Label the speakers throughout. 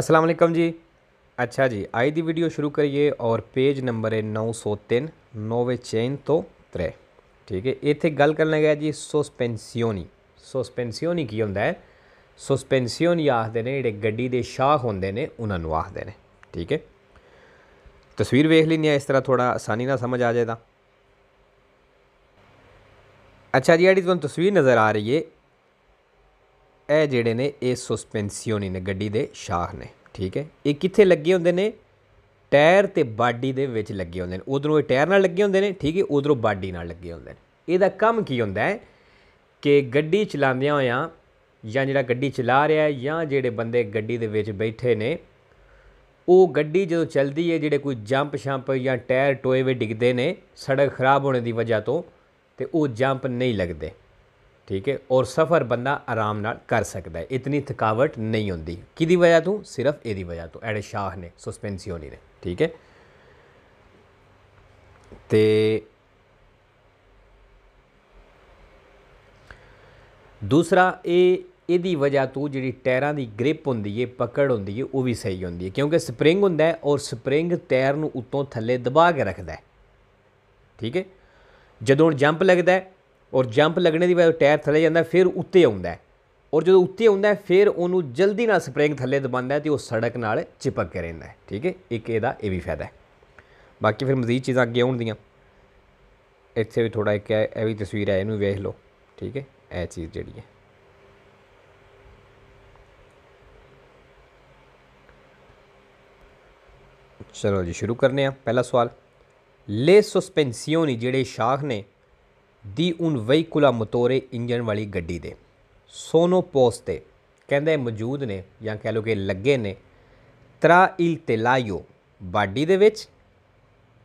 Speaker 1: अस्सलाम जी अच्छा जी आई दी वीडियो शुरू करिए और पेज नंबर है नौ सौ तीन नौवे चैन तो त्रै ठीक है इतने गल कर लगा जी सोसपेंसियोनी सोसपेंसियोनी की होंगे है सोसपेंसियोनी आखते हैं जोड़े गड्डी के शाह होंगे ने उन्होंने आखते हैं ठीक है तस्वीर वेख लें इस तरह थोड़ा आसानी ना समझ आ जाएगा अच्छा जी जी तुम तस्वीर नज़र आ रही है ਇਹ ਜਿਹੜੇ ਨੇ ਇਹ ਹੀ ਨੇ ਗੱਡੀ ਦੇ ਸ਼ਾਖ ਨੇ ਠੀਕ ਹੈ ਇਹ ਕਿੱਥੇ ਲੱਗੇ ਹੁੰਦੇ ਨੇ ਟਾਇਰ ਤੇ ਬਾਡੀ ਦੇ ਵਿੱਚ ਲੱਗੇ ਹੁੰਦੇ ਨੇ ਉਧਰੋਂ ਇਹ ਟਾਇਰ ਨਾਲ ਲੱਗੇ ਹੁੰਦੇ ਨੇ ਠੀਕ ਹੈ ਉਧਰੋਂ ਬਾਡੀ ਨਾਲ ਲੱਗੇ ਹੁੰਦੇ ਨੇ ਇਹਦਾ ਕੰਮ ਕੀ ਹੁੰਦਾ ਹੈ ਕਿ ਗੱਡੀ ਚਲਾਉਂਦਿਆਂ ਹੋਇਆਂ ਜਾਂ ਜਿਹੜਾ ਗੱਡੀ ਚਲਾ ਰਿਹਾ ਹੈ ਜਾਂ ਜਿਹੜੇ ਬੰਦੇ ਗੱਡੀ ਦੇ ਵਿੱਚ ਬੈਠੇ ਨੇ ਉਹ ਗੱਡੀ ਜਦੋਂ ਚੱਲਦੀ ਹੈ ਜਿਹੜੇ ਕੋਈ ਜੰਪ ਸ਼ੰਪ ਜਾਂ ਟਾਇਰ ਟੋਏ ਵੇ ਡਿੱਗਦੇ ਨੇ ਸੜਕ ਖਰਾਬ ਹੋਣ ਦੀ ਵਜ੍ਹਾ ਤੋਂ ਤੇ ਉਹ ਜੰਪ ਨਹੀਂ ਲੱਗਦੇ ਠੀਕ ਹੈ ਔਰ ਸਫ਼ਰ ਬੰਦਾ ਆਰਾਮ ਨਾਲ ਕਰ ਸਕਦਾ ਹੈ ਇਤਨੀ ਥਕਾਵਟ ਨਹੀਂ ਹੁੰਦੀ ਕਿਦੀ ਵਜ੍ਹਾ ਤੋਂ ਸਿਰਫ ਇਹਦੀ ਵਜ੍ਹਾ ਤੋਂ ਐਡੇ ਸ਼ਾਹ ਨੇ ਸਸਪੈਂਸੀਓਨੀ ਨੇ ਠੀਕ ਹੈ ਤੇ ਦੂਸਰਾ ਇਹ ਇਹਦੀ ਵਜ੍ਹਾ ਤੋਂ ਜਿਹੜੀ ਟਾਇਰਾਂ ਦੀ ਗ੍ਰਿਪ ਹੁੰਦੀ ਹੈ ਪਕੜ ਹੁੰਦੀ ਹੈ ਉਹ ਵੀ ਸਹੀ ਹੁੰਦੀ ਹੈ ਕਿਉਂਕਿ ਸਪ੍ਰਿੰਗ ਹੁੰਦਾ ਹੈ ਔਰ ਸਪ੍ਰਿੰਗ ਟਾਇਰ ਨੂੰ ਉੱਤੋਂ ਥੱਲੇ ਦਬਾ ਕੇ ਰੱਖਦਾ ਹੈ ਠੀਕ ਹੈ ਜਦੋਂ ਜੰਪ ਲੱਗਦਾ ਹੈ ਔਰ ਜੰਪ ਲੱਗਣੇ ਦੀ ਵਜ੍ਹਾ ਟਾਇਰ ਥੱਲੇ ਜਾਂਦਾ ਫਿਰ ਉੱਤੇ ਆਉਂਦਾ ਹੈ ਔਰ ਜਦੋਂ ਉੱਤੇ ਆਉਂਦਾ ਹੈ ਫਿਰ ਉਹਨੂੰ ਜਲਦੀ ਨਾਲ ਸਪ੍ਰਿੰਗ ਥੱਲੇ ਦਬਾਉਂਦਾ ਤੇ ਉਹ ਸੜਕ ਨਾਲ ਚਿਪਕ ਕੇ ਰਹਿੰਦਾ ਹੈ ਠੀਕ ਹੈ ਇੱਕ ਇਹਦਾ ਇਹ ਵੀ ਫਾਇਦਾ ਹੈ ਬਾਕੀ ਫਿਰ ਮਜ਼ੀਦ ਚੀਜ਼ਾਂ ਅੱਗੇ ਆਉਣ ਦੀਆਂ ਇੱਥੇ ਵੀ ਥੋੜਾ ਇੱਕ ਇਹ ਵੀ ਤਸਵੀਰ ਹੈ ਇਹਨੂੰ ਵੇਖ ਲਓ ਠੀਕ ਹੈ ਇਹ ਚੀਜ਼ ਜਿਹੜੀ ਹੈ ਚਲੋ ਜੀ ਸ਼ੁਰੂ ਕਰਨੇ ਆ ਪਹਿਲਾ ਸਵਾਲ ਲੇ ਸਸਪੈਂਸੀਓਨੀ ਜਿਹੜੇ ਸ਼ਾਖ ਨੇ ਦੀ ਉਨ ਵਹੀਕੂਲਾ ਮਤੋਰੇ ਇੰਜਨ ਵਾਲੀ ਗੱਡੀ ਦੇ ਸੋਨੋ ਪੋਸਟ ਤੇ ਕਹਿੰਦੇ ਮੌਜੂਦ ਨੇ ਜਾਂ ਕਹਿ ਲੋ ਕਿ ਲੱਗੇ ਨੇ ਤਰਾ ਇਲ ਤਲਾਇਓ ਬਾਡੀ ਦੇ ਵਿੱਚ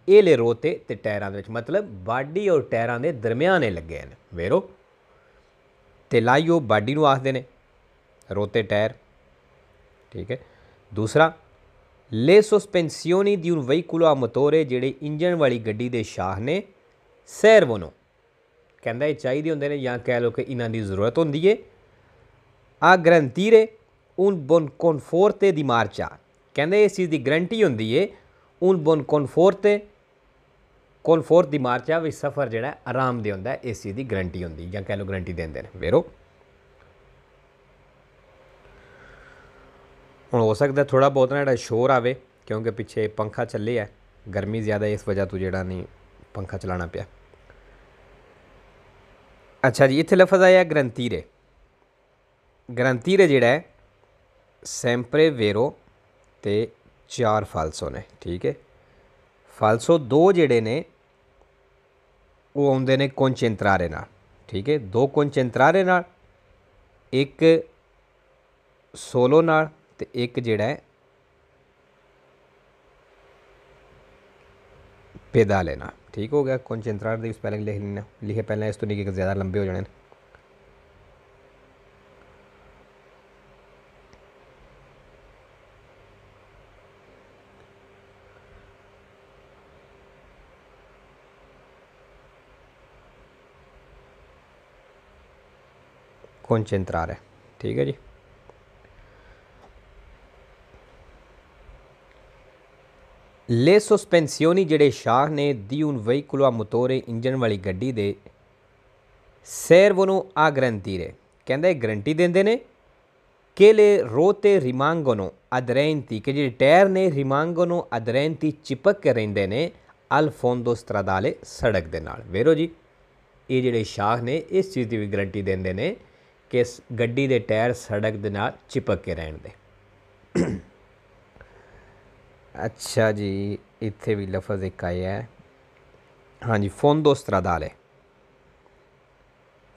Speaker 1: ਇਹ ਲੈ ਰੋਤੇ ਤੇ ਟਾਇਰਾਂ ਦੇ ਵਿੱਚ ਮਤਲਬ ਬਾਡੀ ਔਰ ਟਾਇਰਾਂ ਦੇ ਦਰਮਿਆਨ ਇਹ ਲੱਗੇ ਨੇ ਵੇਰੋ ਤਲਾਇਓ ਬਾਡੀ ਨੂੰ ਆਖਦੇ ਨੇ ਰੋਤੇ ਟਾਇਰ ਠੀਕ ਹੈ ਦੂਸਰਾ ਲੇ ਸਸਪੈਂਸੀਓਨੀ ਦੀ ਉਨ ਵਹੀਕੂਲਾ ਮਤੋਰੇ ਜਿਹੜੇ ਇੰਜਨ ਵਾਲੀ ਗੱਡੀ ਦੇ ਸ਼ਾਹ ਨੇ ਸੈਰਵੋਨੋ ਕਹਿੰਦਾ ਇਹ ਚਾਹੀਦੇ ਹੁੰਦੇ ਨੇ ਜਾਂ ਕਹਿ ਲੋ ਕਿ ਇਹਨਾਂ ਦੀ ਜ਼ਰੂਰਤ ਹੁੰਦੀ ਏ ਆ ਗਰੰਟੀਰੇ ਉਨ ਬਨ ਕੰਫੋਰਟ ਦੀ ਮਾਰਚਾ ਕਹਿੰਦੇ ਇਸ ਚੀਜ਼ ਦੀ ਗਰੰਟੀ ਹੁੰਦੀ ਏ ਉਨ ਬਨ ਕਨਫੋਰਤੇ ਕੰਫੋਰਟ ਦੀ ਮਾਰਚਾ ਵਿੱਚ ਸਫ਼ਰ ਜਿਹੜਾ ਆਰਾਮ ਦੇ ਹੁੰਦਾ ਇਸ ਚੀਜ਼ ਦੀ ਗਰੰਟੀ ਹੁੰਦੀ ਜਾਂ ਕਹਿ ਲੋ ਗਰੰਟੀ ਦਿੰਦੇ ਨੇ ਵੇਰੋ ਹੁਣ ਹੋ ਸਕਦਾ ਥੋੜਾ ਬਹੁਤ ਨਾ ਜਿਹੜਾ ਸ਼ੋਰ ਆਵੇ ਕਿਉਂਕਿ ਪਿੱਛੇ ਪੰਖਾ ਚੱਲੇ ਆ ਗਰਮੀ ਜ਼ਿਆਦਾ ਇਸ ਵਜ੍ਹਾ ਤੋਂ ਜਿਹੜਾ ਨਹੀਂ ਪੰਖਾ ਚਲਾਣਾ ਪਿਆ ਅੱਛਾ ਜੀ ਇੱਥੇ ਲਫ਼ਜ਼ ਆਇਆ ਗ੍ਰੰਥੀਰੇ ਗ੍ਰੰਥੀਰੇ ਜਿਹੜਾ ਸੈਂਪਰੇ ਵੇਰੋ ਤੇ ਚਾਰ ਫਾਲਸੋ ਨੇ ਠੀਕ ਹੈ ਫਾਲਸੋ ਦੋ ਜਿਹੜੇ ਨੇ ਉਹ ਆਉਂਦੇ ਨੇ ਕੋਂਚੈਂਤਰਾਰੇ ਨਾਲ ਠੀਕ ਹੈ ਦੋ ਕੋਂਚੈਂਤਰਾਰੇ ਨਾਲ ਇੱਕ ਸੋਲੋ ਨਾਲ ਤੇ ਇੱਕ ਜਿਹੜਾ ਹੈ ਪੈਦਾਲੇ ਨਾਲ ठीक हो गया कौन चंतरार पहले लिख लेना लिखे पहले इस तो नहीं कि ज़्यादा लंबे हो जाने कौन चंतरार है ठीक है जी ਲੇ ਸਸਪੈਂਸ਼ਨੀ ਜਿਹੜੇ ਸ਼ਾਹ ਨੇ ਦੀਉਨ ਵਹੀਕੁਲਾ ਮੋਟੋਰੇ ਇੰਜਨ ਵਾਲੀ ਗੱਡੀ ਦੇ ਸੇਰ ਨੂੰ ਆ ਗਰੰਟੀ ਰੇ ਕਹਿੰਦਾ ਗਰੰਟੀ ਦਿੰਦੇ ਨੇ ਕਿ ਲੇ ਰੋਤੇ ਰਿਮਾਂਗੋ ਨੂੰ ਅਦਰੈਂਤੀ ਕਿ ਜਿਹੜੇ ਟਾਇਰ ਨੇ ਰਿਮਾਂਗੋ ਨੂੰ ਅਦਰੈਂਤੀ ਚਿਪਕ ਕੇ ਰਹਿੰਦੇ ਨੇ ਅਲਫੋਂਦੋ ਸਟਰਾਦਾਲੇ ਸੜਕ ਦੇ ਨਾਲ ਵੇਰੋ ਜੀ ਇਹ ਜਿਹੜੇ ਸ਼ਾਹ ਨੇ ਇਸ ਚੀਜ਼ ਦੀ ਵੀ ਗਰੰਟੀ ਦਿੰਦੇ ਨੇ ਕਿ ਗੱਡੀ ਦੇ ਟਾਇਰ ਸੜਕ ਦੇ ਨਾਲ ਚਿਪਕ ਕੇ ਰਹਿਣ ਦੇ ਅੱਛਾ ਜੀ ਇੱਥੇ ਵੀ ਲਫ਼ਜ਼ ਇੱਕ ਆਇਆ ਹੈ ਹਾਂਜੀ ਫੋਂਦੋ ਸਟਰਾਦਾਲੇ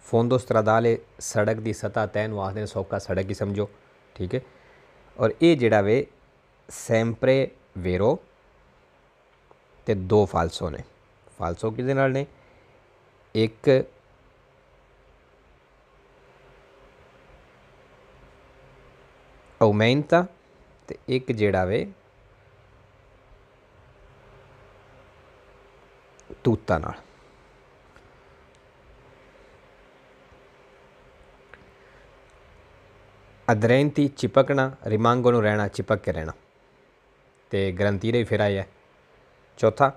Speaker 1: ਫੋਂਦੋ ਸਟਰਾਦਾਲੇ ਸੜਕ ਦੀ ਸਤਾ ਤੈਨ ਵਾਸਤੇ ਸੌਕਾ ਸੜਕ ਹੀ ਸਮਝੋ ਠੀਕ ਹੈ ਔਰ ਇਹ ਜਿਹੜਾ ਵੇ ਸੈਂਪਰੇ ਵੇਰੋ ਤੇ ਦੋ ਫਾਲਸੋ ਨੇ ਫਾਲਸੋ ਕਿਹਦੇ ਨਾਲ ਨੇ ਇੱਕ ਔਮੈਂਟਾ ਤੇ ਇੱਕ ਜਿਹੜਾ ਵੇ ਤੂਤਾਂ ਨਾਲ ਅਦਰੈਂਤੀ ਚਿਪਕਣਾ ਰਿਮਾਂਗੋ ਨੂੰ ਰਹਿਣਾ ਚਿਪਕ ਕੇ ਰਹਿਣਾ ਤੇ ਗਰੰਤੀਰੇ ਫੇਰਾ ਹੈ ਚੌਥਾ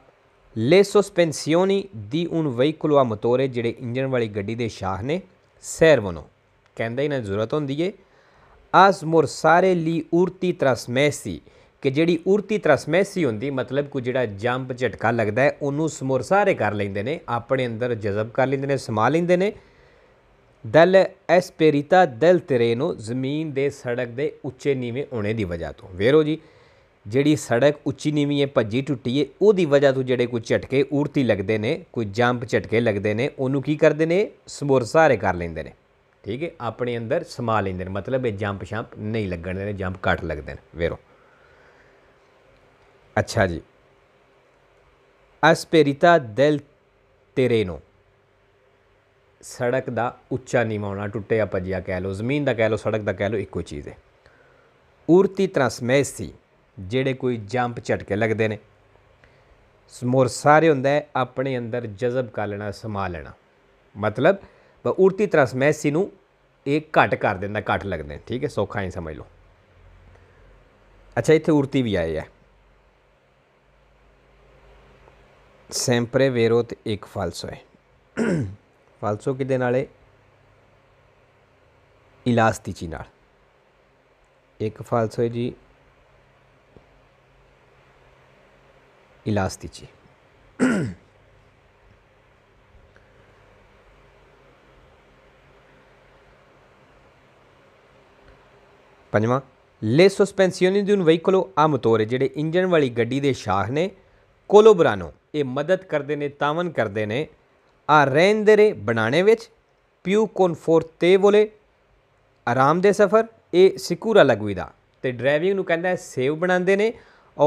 Speaker 1: ਲੇ ਸਸਪੈਂਸੀਓਨੀ ਦੀ ਉਨ ਵਹੀਕਲ ਆ ਮਤੋਰੇ ਜਿਹੜੇ ਇੰਜਨ ਵਾਲੀ ਗੱਡੀ ਦੇ ਸ਼ਾਹ ਨੇ ਸੈਰ ਵਨੋ ਕਹਿੰਦਾ ਇਹਨਾਂ ਜ਼ਰੂਰਤ ਹੁੰਦੀ ਏ ਆਸ ਮੋਰ ਸਾਰੇ ਲਈ ਉਰਤੀ ਮੈਸੀ ਕਿ ਜਿਹੜੀ ਉਰਤੀ ਤਰਸਮੈਸੀ ਹੁੰਦੀ ਮਤਲਬ ਕੋ ਜਿਹੜਾ ਜੰਪ ਝਟਕਾ ਲੱਗਦਾ ਹੈ ਉਹਨੂੰ ਸਾਰੇ ਕਰ ਲੈਂਦੇ ਨੇ ਆਪਣੇ ਅੰਦਰ ਜਜ਼ਬ ਕਰ ਲੈਂਦੇ ਨੇ ਸਮਾ ਲੈਂਦੇ ਨੇ ਦਲ ਐਸਪੇਰੀਤਾ ਦਲ ਤੇਰੇਨੋ ਜ਼ਮੀਨ ਦੇ ਸੜਕ ਦੇ ਉੱਚੇ ਨੀਵੇਂ ਹੋਣੇ ਦੀ ਵਜ੍ਹਾ ਤੋਂ ਵੇਰੋ ਜੀ ਜਿਹੜੀ ਸੜਕ ਉੱਚੀ ਨੀਵੀਂ ਹੈ ਭੱਜੀ ਟੁੱਟੀ ਹੈ ਉਹਦੀ ਵਜ੍ਹਾ ਤੋਂ ਜਿਹੜੇ ਕੋਈ ਝਟਕੇ ਉਰਤੀ ਲੱਗਦੇ ਨੇ ਕੋਈ ਜੰਪ ਝਟਕੇ ਲੱਗਦੇ ਨੇ ਉਹਨੂੰ ਕੀ ਕਰਦੇ ਨੇ ਸਾਰੇ ਕਰ ਲੈਂਦੇ ਨੇ ਠੀਕ ਹੈ ਆਪਣੇ ਅੰਦਰ ਸਮਾ ਲੈਂਦੇ ਨੇ ਮਤਲਬ ਇਹ ਜੰਪ ਸ਼ੰਪ ਨਹੀਂ ਲੱਗਣ ਦੇ ਨੇ ਜੰਪ ਕੱਟ ਲੱਗਦੇ ਨੇ ਵੇਰੋ ਅੱਛਾ ਜੀ ਅਸਪੇਰੀਤਾ ਦੇਲ ਟੇਰੇਨੋ ਸੜਕ ਦਾ ਉੱਚਾ ਨੀਵਾਂ ਹੋਣਾ ਟੁੱਟਿਆ ਭਜਿਆ ਕਹਿ ਲੋ ਜ਼ਮੀਨ ਦਾ ਕਹਿ ਲੋ ਸੜਕ ਦਾ ਕਹਿ ਲੋ ਇੱਕੋ ਚੀਜ਼ ਹੈ ਉਰਤੀ ਟ੍ਰਾਂਸਮੈਸੀ ਜਿਹੜੇ ਕੋਈ ਜੰਪ ਝਟਕੇ ਲੱਗਦੇ ਨੇ ਸਮੋਰ ਸਾਰੇ ਹੁੰਦਾ ਹੈ ਆਪਣੇ ਅੰਦਰ ਜਜ਼ਬ ਕਰ ਲੈਣਾ ਸਮਾ ਲੈਣਾ ਮਤਲਬ ਬ ਉਰਤੀ ਟ੍ਰਾਂਸਮੈਸੀ ਨੂੰ ਇਹ ਘਟ ਕਰ ਦਿੰਦਾ ਘਟ ਲੱਗਦੇ ਠੀਕ ਹੈ ਸੌਖਾ ਹੀ ਸਮਝ ਲਓ ਅੱਛਾ ਇੱਥੇ ਉਰਤੀ ਵੀ ਆਏ ਹੈ ਸੈਂਪਰੇ ਵੇਰੋ ਤੇ ਇੱਕ ਫਾਲਸੋ ਹੈ ਫਾਲਸੋ ਕਿਦੇ ਨਾਲ ਹੈ ਇਲਾਸਟੀਚੀ ਨਾਲ ਇੱਕ ਫਾਲਸੋ ਹੈ ਜੀ ਇਲਾਸਟੀਚੀ ਪੰਜਵਾਂ ਲੇ ਸਸਪੈਂਸ਼ਨ ਦੀ un ਵਹੀਕਲੋ ਆਮ ਤੌਰ ਜਿਹੜੇ ਇੰਜਨ ਵਾਲੀ ਗੱਡੀ ਦੇ ਸ਼ਾਖ ਨੇ ਕੋਲੋਬਰਾਨੋ ਇਹ ਮਦਦ ਕਰਦੇ ਨੇ ਤਾਵਨ ਕਰਦੇ ਨੇ ਆ ਰਹਿੰਦੇ ਰੇ ਬਣਾਣੇ ਵਿੱਚ ਪਿਊ ਕੋਨ ਫੋਰ ਤੇ ਬੋਲੇ ਆਰਾਮ ਦੇ ਸਫ਼ਰ ਇਹ ਸਿਕੂਰਾ ਲਗਵੀਦਾ ਤੇ ਡਰਾਈਵਿੰਗ ਨੂੰ ਕਹਿੰਦਾ ਹੈ ਸੇਵ ਬਣਾਉਂਦੇ ਨੇ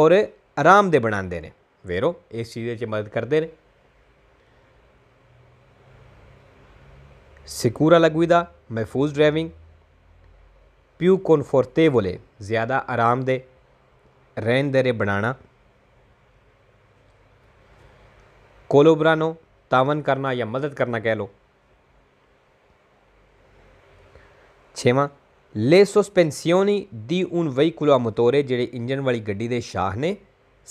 Speaker 1: ਔਰ ਆਰਾਮ ਦੇ ਬਣਾਉਂਦੇ ਨੇ ਵੇਰੋ ਇਸ ਚੀਜ਼ ਵਿੱਚ ਮਦਦ ਕਰਦੇ ਨੇ ਸਿਕੂਰਾ ਲਗਵੀਦਾ ਮਹਿਫੂਜ਼ ਡਰਾਈਵਿੰਗ ਪਿਊ ਬੋਲੇ ਜ਼ਿਆਦਾ ਆਰਾਮ ਦੇ ਰਹਿਣ ਰੇ ਬਣਾਣਾ कोलोब्रानो ਤਾਵਨ ਕਰਨਾ ਜਾਂ ਮਦਦ ਕਰਨਾ कह ਲੋ ਛੇਵਾਂ ਲੇ ਸਸਪੈਂਸੀਓਨੀ ਦੀ ਉਨ ਵਹੀਕੁਲਾ ਮੋਟੋਰੇ ਜਿਹੜੇ ਇੰਜਨ ਵਾਲੀ ਗੱਡੀ ਦੇ ਸ਼ਾਹ ਨੇ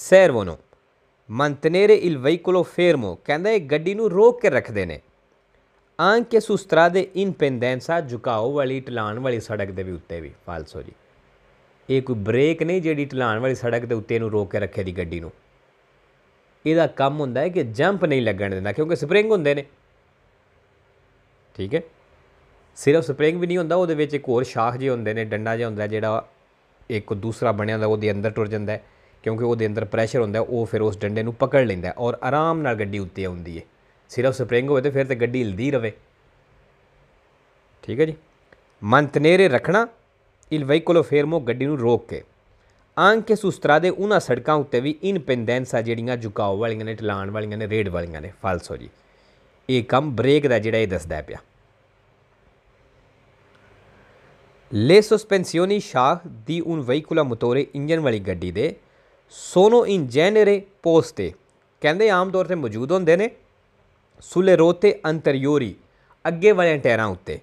Speaker 1: ਸੈਰਵੋਨੋ ਮੰਤਨੇਰੇ ਇਲ ਵਹੀਕੁਲੋ ਫੇਰਮੋ ਕਹਿੰਦਾ ਇਹ ਗੱਡੀ ਨੂੰ ਰੋਕ ਕੇ ਰੱਖਦੇ ਨੇ ਆਂ ਕੇ ਸੁਸਤਰਾ ਦੇ ਇਨ ਪੈਂਡੈਂਸਾ ਝੁਕਾਓ ਵਾਲੀ ਟਲਾਣ ਵਾਲੀ ਸੜਕ ਦੇ ਵੀ ਉੱਤੇ ਵੀ ਫਾਲਸੋ ਜੀ ਇਹ ਕੋਈ ਬ੍ਰੇਕ ਨਹੀਂ ਜਿਹੜੀ ਟਲਾਣ ਵਾਲੀ ਸੜਕ ਦੇ ਉੱਤੇ ਨੂੰ ਰੋਕ ਕੇ ਰੱਖੇ ਦੀ ਗੱਡੀ ਨੂੰ ਇਹਦਾ ਕੰਮ ਹੁੰਦਾ ਹੈ ਕਿ ਜੰਪ ਨਹੀਂ ਲੱਗਣ ਦਿੰਦਾ ਕਿਉਂਕਿ ਸਪ੍ਰਿੰਗ ਹੁੰਦੇ ਨੇ ਠੀਕ ਹੈ ਸਿਰਫ ਸਪ੍ਰਿੰਗ ਵੀ ਨਹੀਂ ਹੁੰਦਾ ਉਹਦੇ ਵਿੱਚ ਇੱਕ ਹੋਰ ਸ਼ਾਖ ਜੇ ਹੁੰਦੇ ਨੇ ਡੰਡਾ ਜਿਹਾ ਹੁੰਦਾ ਜਿਹੜਾ ਇੱਕ ਦੂਸਰਾ ਬਣਿਆ ਹੁੰਦਾ ਉਹਦੇ ਅੰਦਰ ਟੁਰ ਜਾਂਦਾ ਹੈ ਕਿਉਂਕਿ ਉਹਦੇ ਅੰਦਰ ਪ੍ਰੈਸ਼ਰ ਹੁੰਦਾ ਉਹ ਫਿਰ ਉਸ ਡੰਡੇ ਨੂੰ ਪਕੜ ਲੈਂਦਾ ਔਰ ਆਰਾਮ ਨਾਲ ਗੱਡੀ ਉੱਤੇ ਆਉਂਦੀ ਹੈ ਸਿਰਫ ਸਪ੍ਰਿੰਗ ਹੋਵੇ ਤੇ ਫਿਰ ਤੇ ਗੱਡੀ ਹਿਲਦੀ ਰਵੇ ਠੀਕ ਹੈ ਜੀ ਮੰਤਨੇਰੇ ਰੱਖਣਾ ਇਲ ਵਹੀਕਲ ਫੇਰਮੋ ਗੱਡੀ ਨੂੰ ਰੋਕ ਕੇ ਆਂਕੇ ਸੁਸਤਰਾ ਦੇ ਉਹਨਾਂ ਸੜਕਾਂ ਉੱਤੇ ਵੀ ਇਨਪੈਂਡੈਂਸ ਆ ਜਿਹੜੀਆਂ ਝੁਕਾਓ ਵਾਲੀਆਂ ਨੇ ਢਲਾਣ ਵਾਲੀਆਂ ਨੇ ਰੇਡ ਵਾਲੀਆਂ ਨੇ ਫਾਲਸ ਹੋ ਜੀ ਇਹ ਕੰਮ ਬ੍ਰੇਕ ਦਾ ਜਿਹੜਾ ਇਹ ਦੱਸਦਾ ਪਿਆ ਲੇ ਸਸਪੈਂਸ਼ਨੀ ਸ਼ਾਹ ਦੀ ਉਨ ਵਹੀਕੂਲਾ ਮੋਟੋਰੇ ਇੰਜਨ ਵਾਲੀ ਗੱਡੀ ਦੇ ਸੋਨੋ ਇੰਜੈਨਰੇ ਪੋਸਤੇ ਕਹਿੰਦੇ ਆਮ ਤੌਰ ਤੇ ਮੌਜੂਦ ਹੁੰਦੇ ਨੇ ਸੁਲੇ ਰੋਤੇ ਅੰਤਰੀਓਰੀ ਅੱਗੇ ਵਾਲੇ ਟਾਇਰਾਂ ਉੱਤੇ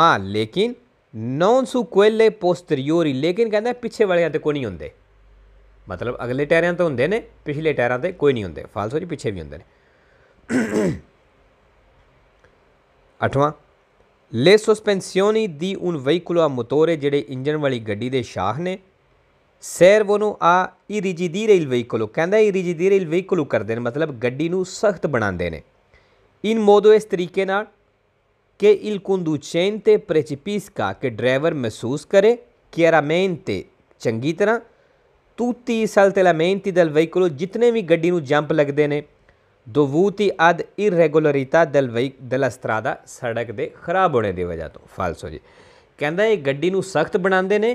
Speaker 1: ਮਾ ਲੇਕਿਨ ਨੌਨ ਸੂ ਕੁਇਲੇ ਪੋਸਟਰੀਓਰੀ ਲੇਕਿਨ ਕਹਿੰਦਾ ਪਿੱਛੇ ਵਾਲਿਆਂ ਤੇ ਕੋਈ ਨਹੀਂ ਹੁੰਦੇ ਮਤਲਬ ਅਗਲੇ ਟਾਇਰਾਂ ਤੇ ਹੁੰਦੇ ਨੇ ਪਿਛਲੇ ਟਾਇਰਾਂ ਤੇ ਕੋਈ ਨਹੀਂ ਹੁੰਦੇ ਫਾਲਸ ਹੋ ਜੀ ਪਿੱਛੇ ਵੀ ਹੁੰਦੇ ਨੇ ਅਠਵਾਂ ਲੇ ਸਸਪੈਂਸ਼ਨੀ ਦੀ ਉਨ ਵਹੀਕੁਲਾ ਮੋਟੋਰੇ ਜਿਹੜੇ ਇੰਜਨ ਵਾਲੀ ਗੱਡੀ ਦੇ ਸ਼ਾਹ ਨੇ ਸੈਰ ਸੇਰਵੋਨੋ ਆ ਈ ਰਿਜੀਦੀ ਰੇਲ ਵਹੀਕਲੋ ਕਹਿੰਦਾ ਈ ਰਿਜੀਦੀ ਰੇਲ ਵਹੀਕਲੋ ਕਰਦੇ ਨੇ ਮਤਲਬ ਗੱਡੀ ਨੂੰ ਸਖਤ ਬਣਾਉਂਦੇ ਨੇ ਇਨ ਮੋਦੋ ਇਸ ਤਰੀਕੇ ਨਾਲ che il conducente percepisca che driver महसूस करे chiaramente ਚੰਗੀ ਤਰ੍ਹਾਂ tutti i saltellamenti del veicolo ਜਿਤਨੇ ਵੀ ਗੱਡੀ ਨੂੰ ਜੰਪ ਲੱਗਦੇ ਨੇ dovuti ad irregolarità del della strada ਸੜਕ ਦੇ ਖਰਾਬ ਹੋਣੇ ਦੀ ਵਜ੍ਹਾ ਤੋਂ ਫਾਲਸੋ ਜੀ ਕਹਿੰਦਾ ਇਹ ਗੱਡੀ ਨੂੰ ਸਖਤ ਬਣਾਉਂਦੇ ਨੇ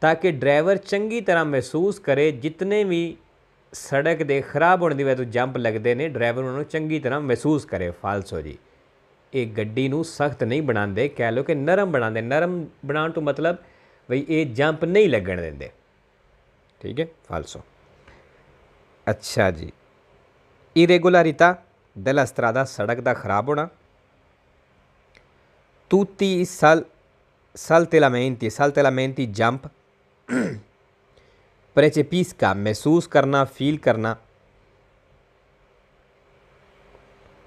Speaker 1: ਤਾਂ ਕਿ ਡਰਾਈਵਰ ਚੰਗੀ ਤਰ੍ਹਾਂ ਮਹਿਸੂਸ ਕਰੇ ਜਿਤਨੇ ਵੀ ਸੜਕ ਦੇ ਖਰਾਬ ਹੋਣ ਦੀ ਵਜ੍ਹਾ ਤੋਂ ਜੰਪ ਲੱਗਦੇ ਨੇ ਡਰਾਈਵਰ ਉਹਨਾਂ ਨੂੰ ਚੰਗੀ ਤਰ੍ਹਾਂ ਮਹਿਸੂਸ ਕਰੇ ਫਾਲਸੋ ਜੀ ਇਹ ਗੱਡੀ ਨੂੰ ਸਖਤ ਨਹੀਂ ਬਣਾਉਂਦੇ ਕਹਿ ਲੋ ਕਿ ਨਰਮ ਬਣਾਉਂਦੇ ਨਰਮ ਬਣਾਉਣ ਤੋਂ ਮਤਲਬ ਵੀ ਇਹ ਜੰਪ ਨਹੀਂ ਲੱਗਣ ਦਿੰਦੇ ਠੀਕ ਹੈ ਫਾਲਸੋ ਅੱਛਾ ਜੀ ਇਰੈਗੂਲਰਿਤਾ ਦਲ ਅਸਤਰਾਦਾ ਸੜਕ ਦਾ ਖਰਾਬ ਹੋਣਾ ਤੂਤੀ ਸਲ ਸਲਤੇਲਾਮੈਂਤੀ ਸਲਤੇਲਾਮੈਂਤੀ ਜੰਪ ਪ੍ਰੇਚੇਪੀਸ ਕਾ ਮਹਿਸੂਸ ਕਰਨਾ ਫੀਲ ਕਰਨਾ